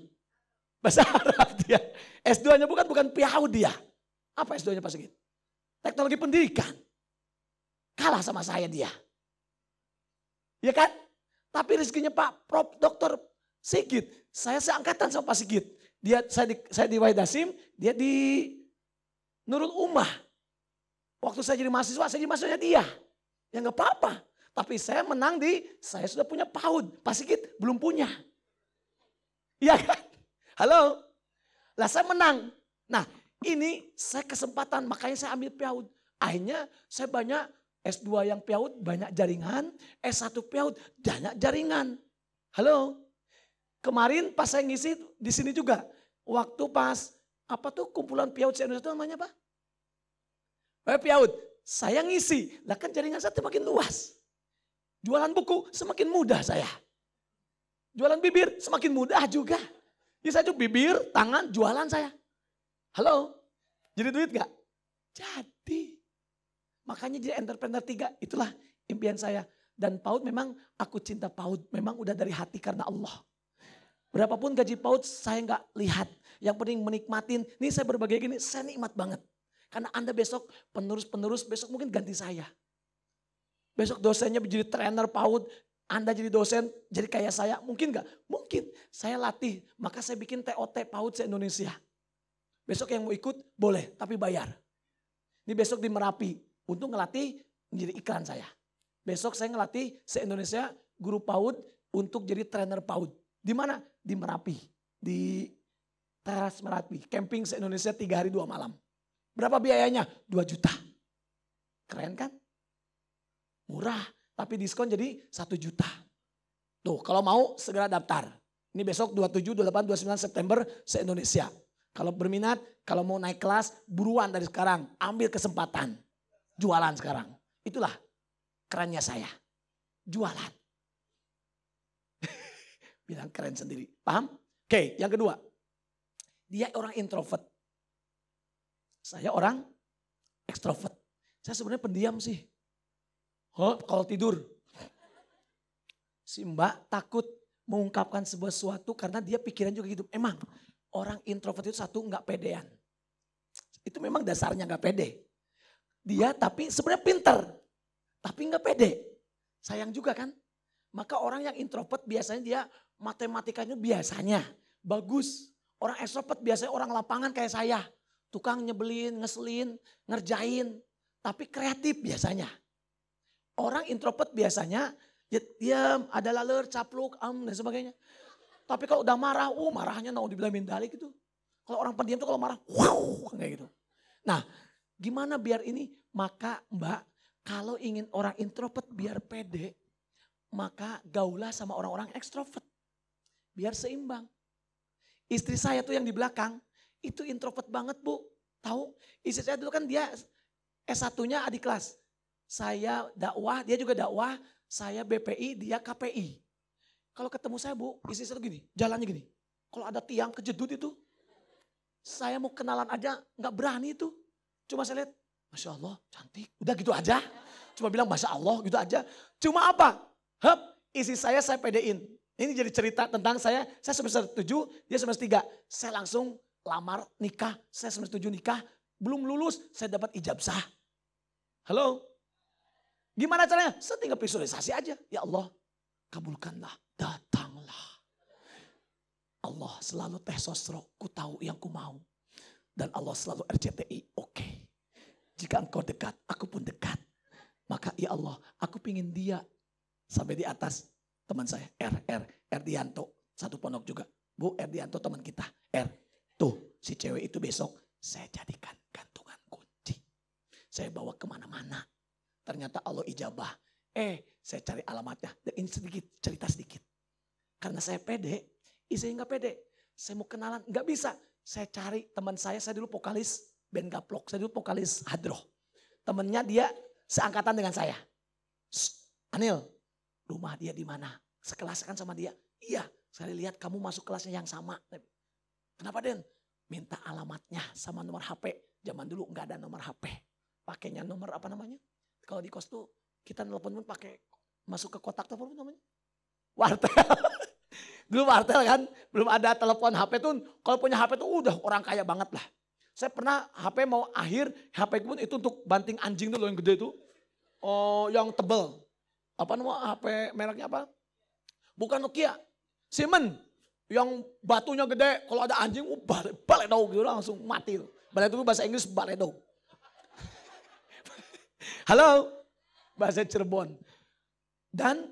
Bahasa Arab dia. S2-nya bukan bukan PHU dia. Apa S2-nya Pak Sigit? Teknologi pendidikan. Kalah sama saya dia. Ya kan? Tapi rezekinya Pak Prof. Dr. Sigit. Saya seangkatan sama Pak Sigit. Dia, saya, di, saya di Wahidasim, dia di Nurul Umah. Waktu saya jadi mahasiswa, saya jadi mahasiswa dia. Ya nggak apa-apa. Tapi saya menang di, saya sudah punya PAUD. Pak Sigit belum punya. Iya kan? Halo? Lah saya menang. Nah ini saya kesempatan makanya saya ambil piaut. Akhirnya saya banyak S2 yang piaut, banyak jaringan, S1 piaut, banyak jaringan. Halo? Kemarin pas saya ngisi di sini juga. Waktu pas apa tuh kumpulan piaut saya itu namanya apa? Eh piaut, saya ngisi. Lah kan jaringan saya makin luas. Jualan buku semakin mudah saya. Jualan bibir semakin mudah juga. Ini ya, saya bibir, tangan, jualan saya. Halo? Jadi duit gak? Jadi. Makanya jadi entrepreneur tiga. Itulah impian saya. Dan paut memang aku cinta paut Memang udah dari hati karena Allah. Berapapun gaji paut saya gak lihat. Yang penting menikmatin. Ini saya berbagai gini, saya nikmat banget. Karena Anda besok penerus-penerus besok mungkin ganti saya. Besok dosennya menjadi trainer paut. Anda jadi dosen, jadi kayak saya, mungkin gak? Mungkin. Saya latih, maka saya bikin TOT PAUD se-Indonesia. Besok yang mau ikut, boleh, tapi bayar. Ini besok di Merapi, untuk ngelatih menjadi iklan saya. Besok saya ngelatih se-Indonesia guru PAUD untuk jadi trainer PAUD. Di mana? Di Merapi. Di teras Merapi. Camping se-Indonesia tiga hari dua malam. Berapa biayanya? 2 juta. Keren kan? Murah. Tapi diskon jadi satu juta. Tuh kalau mau segera daftar. Ini besok 27, 28, 29 September se-Indonesia. Kalau berminat, kalau mau naik kelas, buruan dari sekarang. Ambil kesempatan. Jualan sekarang. Itulah kerennya saya. Jualan. Bilang keren sendiri. Paham? Oke, yang kedua. Dia orang introvert. Saya orang ekstrovert. Saya sebenarnya pendiam sih. Oh, kalau tidur. Si mbak takut mengungkapkan sebuah sesuatu karena dia pikiran juga gitu. Emang orang introvert itu satu nggak pedean. Itu memang dasarnya nggak pede. Dia tapi sebenarnya pinter, tapi nggak pede. Sayang juga kan? Maka orang yang introvert biasanya dia matematikanya biasanya bagus. Orang extrovert biasanya orang lapangan kayak saya. Tukang nyebelin, ngeselin, ngerjain. Tapi kreatif biasanya. Orang introvert biasanya ya, diam, ada laler, capluk, am, dan sebagainya. Tapi kalau udah marah, uh marahnya mau dibilang mendalik gitu. Kalau orang pendiam tuh kalau marah, wow, kayak gitu. Nah, gimana biar ini? Maka mbak, kalau ingin orang introvert biar pede, maka gaulah sama orang-orang ekstrovert. Biar seimbang. Istri saya tuh yang di belakang, itu introvert banget bu. Tahu? Istri saya dulu kan dia S1-nya adik kelas. Saya dakwah, dia juga dakwah. Saya BPI, dia KPI. Kalau ketemu saya bu, isi satu gini, jalannya gini. Kalau ada tiang kejedut itu, saya mau kenalan aja nggak berani itu. Cuma saya lihat, Masya Allah cantik. Udah gitu aja. Cuma bilang Masya Allah gitu aja. Cuma apa? Hep, isi saya saya pedein. Ini jadi cerita tentang saya. Saya semester tujuh, dia semester tiga. Saya langsung lamar nikah. Saya semester tujuh nikah. Belum lulus, saya dapat ijab sah. Halo? Gimana caranya? Saya tinggal visualisasi aja. Ya Allah, kabulkanlah, datanglah. Allah selalu teh sosro, ku tahu yang ku mau. Dan Allah selalu RCTI, oke. Okay. Jika engkau dekat, aku pun dekat. Maka ya Allah, aku pingin dia sampai di atas teman saya R R Erdianto satu pondok juga Bu Erdianto teman kita R tuh si cewek itu besok saya jadikan gantungan kunci saya bawa kemana-mana Ternyata Allah ijabah. Eh, saya cari alamatnya. Dan ini sedikit, cerita sedikit. Karena saya pede, isinya nggak pede. Saya mau kenalan, nggak bisa. Saya cari teman saya, saya dulu vokalis band gaplok. Saya dulu vokalis hadroh. Temennya dia seangkatan dengan saya. Anil, rumah dia di mana? Sekelas kan sama dia. Iya, saya lihat kamu masuk kelasnya yang sama. Kenapa Den? Minta alamatnya sama nomor HP. Zaman dulu nggak ada nomor HP. Pakainya nomor apa namanya? Kalau di kos tuh kita nelpon pun pakai masuk ke kotak telepon namanya? Wartel. Dulu wartel kan, belum ada telepon HP tuh. Kalau punya HP tuh udah orang kaya banget lah. Saya pernah HP mau akhir, HP pun itu untuk banting anjing dulu yang gede itu. Oh, yang tebel. Apa nama HP mereknya apa? Bukan Nokia. Simon. Yang batunya gede, kalau ada anjing, oh, balik, balik dong gitu langsung mati. Balik itu bahasa Inggris balik dong. Halo, bahasa Cirebon. Dan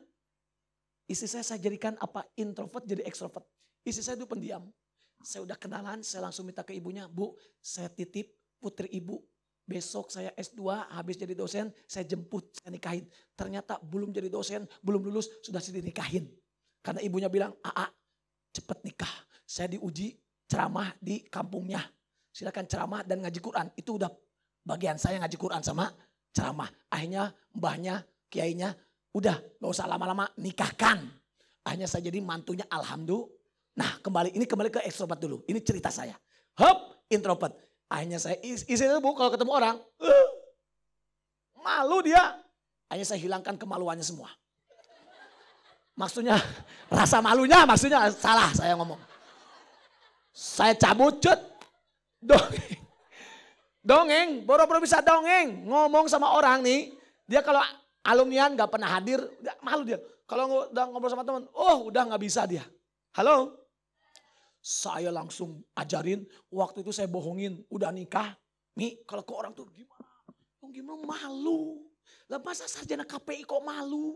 isi saya saya jadikan apa introvert jadi ekstrovert. Isi saya itu pendiam. Saya udah kenalan, saya langsung minta ke ibunya, Bu, saya titip putri ibu. Besok saya S2, habis jadi dosen, saya jemput, saya nikahin. Ternyata belum jadi dosen, belum lulus, sudah sih nikahin. Karena ibunya bilang, AA, cepet nikah. Saya diuji ceramah di kampungnya. Silakan ceramah dan ngaji Quran. Itu udah bagian saya ngaji Quran sama ceramah. Akhirnya mbahnya, kiainya, udah gak usah lama-lama nikahkan. Akhirnya saya jadi mantunya alhamdulillah. Nah kembali, ini kembali ke ekstrovert dulu. Ini cerita saya. Hop, introvert. Akhirnya saya, istri bu kalau ketemu orang, uh, malu dia. Akhirnya saya hilangkan kemaluannya semua. Maksudnya rasa malunya maksudnya salah saya ngomong. Saya cabut cut. dong Dongeng, boro-boro bisa dongeng. Ngomong sama orang nih, dia kalau alumnian gak pernah hadir, malu dia. Kalau udah ngobrol sama teman, oh udah gak bisa dia. Halo? Saya langsung ajarin, waktu itu saya bohongin, udah nikah. mi kalau ke orang tuh gimana? Oh, gimana malu. Lah masa sarjana KPI kok malu?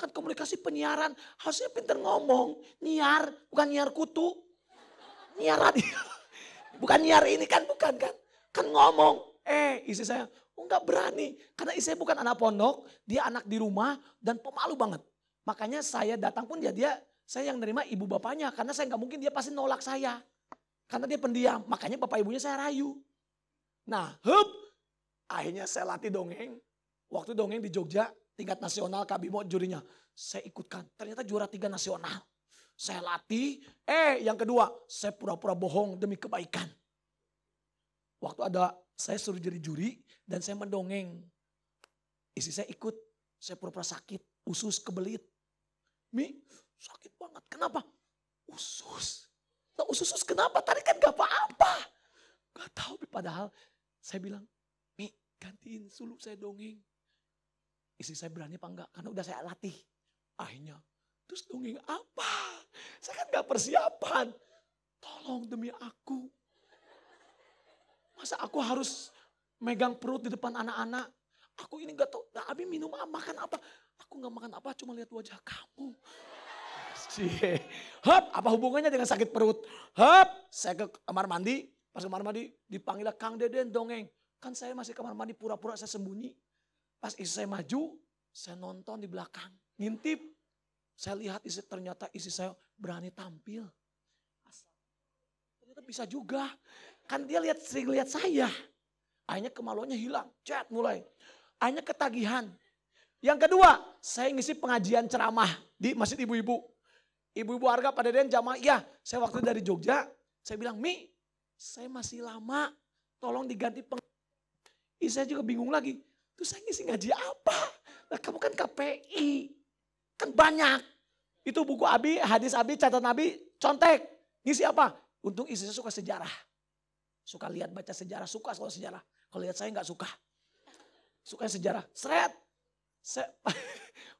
Kan komunikasi penyiaran, harusnya pinter ngomong. Niar, bukan nyiar kutu. Niar radio. Bukan nyiar ini kan, bukan kan kan ngomong. Eh istri saya, oh, nggak berani. Karena istri saya bukan anak pondok, dia anak di rumah dan pemalu banget. Makanya saya datang pun ya dia, saya yang nerima ibu bapaknya. Karena saya nggak mungkin dia pasti nolak saya. Karena dia pendiam, makanya bapak ibunya saya rayu. Nah, hup, akhirnya saya latih dongeng. Waktu dongeng di Jogja, tingkat nasional Bimo jurinya. Saya ikutkan, ternyata juara tiga nasional. Saya latih, eh yang kedua, saya pura-pura bohong demi kebaikan. Waktu ada saya suruh jadi juri dan saya mendongeng. Isi saya ikut, saya pura-pura sakit, usus kebelit. Mi, sakit banget. Kenapa? Usus. Nah, usus-usus kenapa? Tadi kan gak apa-apa. Gak tahu, padahal saya bilang, Mi, gantiin suluk saya dongeng. Isi saya berani apa enggak? Karena udah saya latih. Akhirnya, terus dongeng apa? Saya kan gak persiapan. Tolong demi aku, Masa aku harus megang perut di depan anak-anak? Aku ini gak tau, nah, Abi minum apa makan apa? Aku gak makan apa, cuma lihat wajah kamu. Cie. Hap, apa hubungannya dengan sakit perut? Hop, saya ke kamar mandi. Pas kamar mandi dipanggil Kang Deden dongeng. Kan saya masih kamar mandi pura-pura saya sembunyi. Pas istri saya maju, saya nonton di belakang. Ngintip. Saya lihat istri, ternyata istri saya berani tampil. Ternyata bisa juga. Kan dia lihat sering lihat saya. Akhirnya kemaluannya hilang. Cat mulai. Akhirnya ketagihan. Yang kedua, saya ngisi pengajian ceramah di masjid ibu-ibu. Ibu-ibu warga pada dan jamaah, Iya, saya waktu dari Jogja, saya bilang, Mi, saya masih lama, tolong diganti peng... Ih, saya juga bingung lagi, terus saya ngisi ngaji apa? Nah, kamu kan KPI, kan banyak. Itu buku Abi, hadis Abi, catatan Abi, contek. Ngisi apa? Untung isinya suka sejarah. Suka lihat baca sejarah, suka kalau sejarah. Kalau lihat saya nggak suka. Suka sejarah, seret. Saya,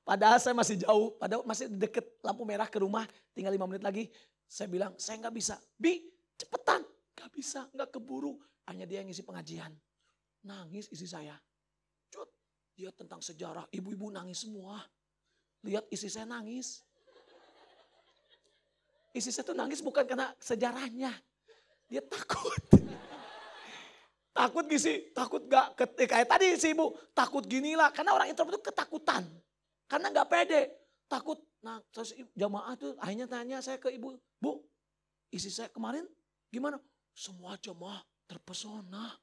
padahal saya masih jauh, padahal masih deket lampu merah ke rumah, tinggal lima menit lagi. Saya bilang, saya nggak bisa. Bi, cepetan. Nggak bisa, nggak keburu. Hanya dia yang ngisi pengajian. Nangis isi saya. Cut, dia tentang sejarah, ibu-ibu nangis semua. Lihat isi saya nangis. Isi saya tuh nangis bukan karena sejarahnya. Dia takut. takut gisi, takut gak eh, kayak tadi si ibu takut ginilah karena orang introvert itu ketakutan karena gak pede takut nah terus jamaah tuh akhirnya tanya saya ke ibu bu isi saya kemarin gimana semua jamaah terpesona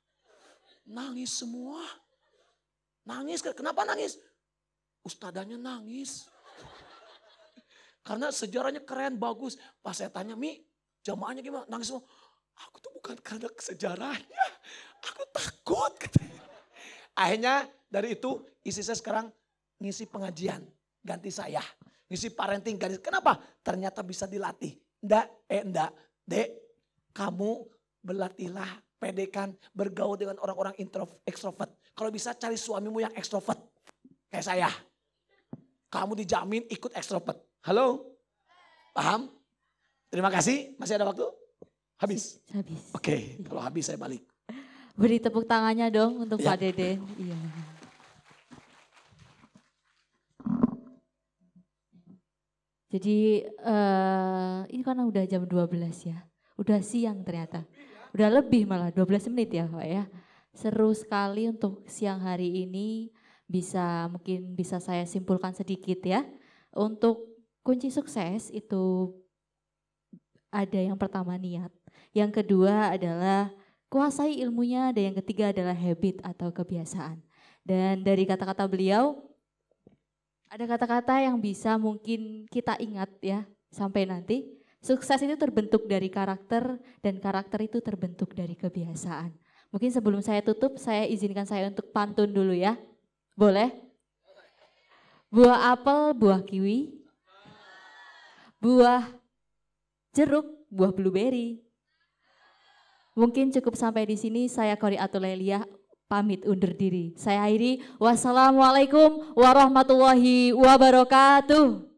nangis semua nangis kenapa nangis ustadanya nangis karena sejarahnya keren bagus pas saya tanya mi jamaahnya gimana nangis semua Aku tuh bukan karena sejarahnya. Aku takut. Katanya. Akhirnya dari itu istri saya sekarang ngisi pengajian. Ganti saya. Ngisi parenting. Ganti. Kenapa? Ternyata bisa dilatih. Ndak, eh ndak. Dek, kamu berlatihlah pedekan bergaul dengan orang-orang introvert. Kalau bisa cari suamimu yang ekstrovert. Kayak saya. Kamu dijamin ikut ekstrovert. Halo? Paham? Terima kasih. Masih ada waktu? Habis? Habis. Oke, okay. kalau habis saya balik. Beri tepuk tangannya dong untuk ya. Pak Dede. Iya. Jadi uh, ini karena udah jam 12 ya. Udah siang ternyata. Udah lebih malah 12 menit ya Pak ya. Seru sekali untuk siang hari ini bisa mungkin bisa saya simpulkan sedikit ya. Untuk kunci sukses itu ada yang pertama niat, yang kedua adalah kuasai ilmunya, dan yang ketiga adalah habit atau kebiasaan. Dan dari kata-kata beliau, ada kata-kata yang bisa mungkin kita ingat ya sampai nanti. Sukses itu terbentuk dari karakter dan karakter itu terbentuk dari kebiasaan. Mungkin sebelum saya tutup, saya izinkan saya untuk pantun dulu ya. Boleh? Buah apel, buah kiwi, buah jeruk, buah blueberry, Mungkin cukup sampai di sini. Saya Kori Atulelia pamit undur diri. Saya akhiri. Wassalamualaikum warahmatullahi wabarakatuh.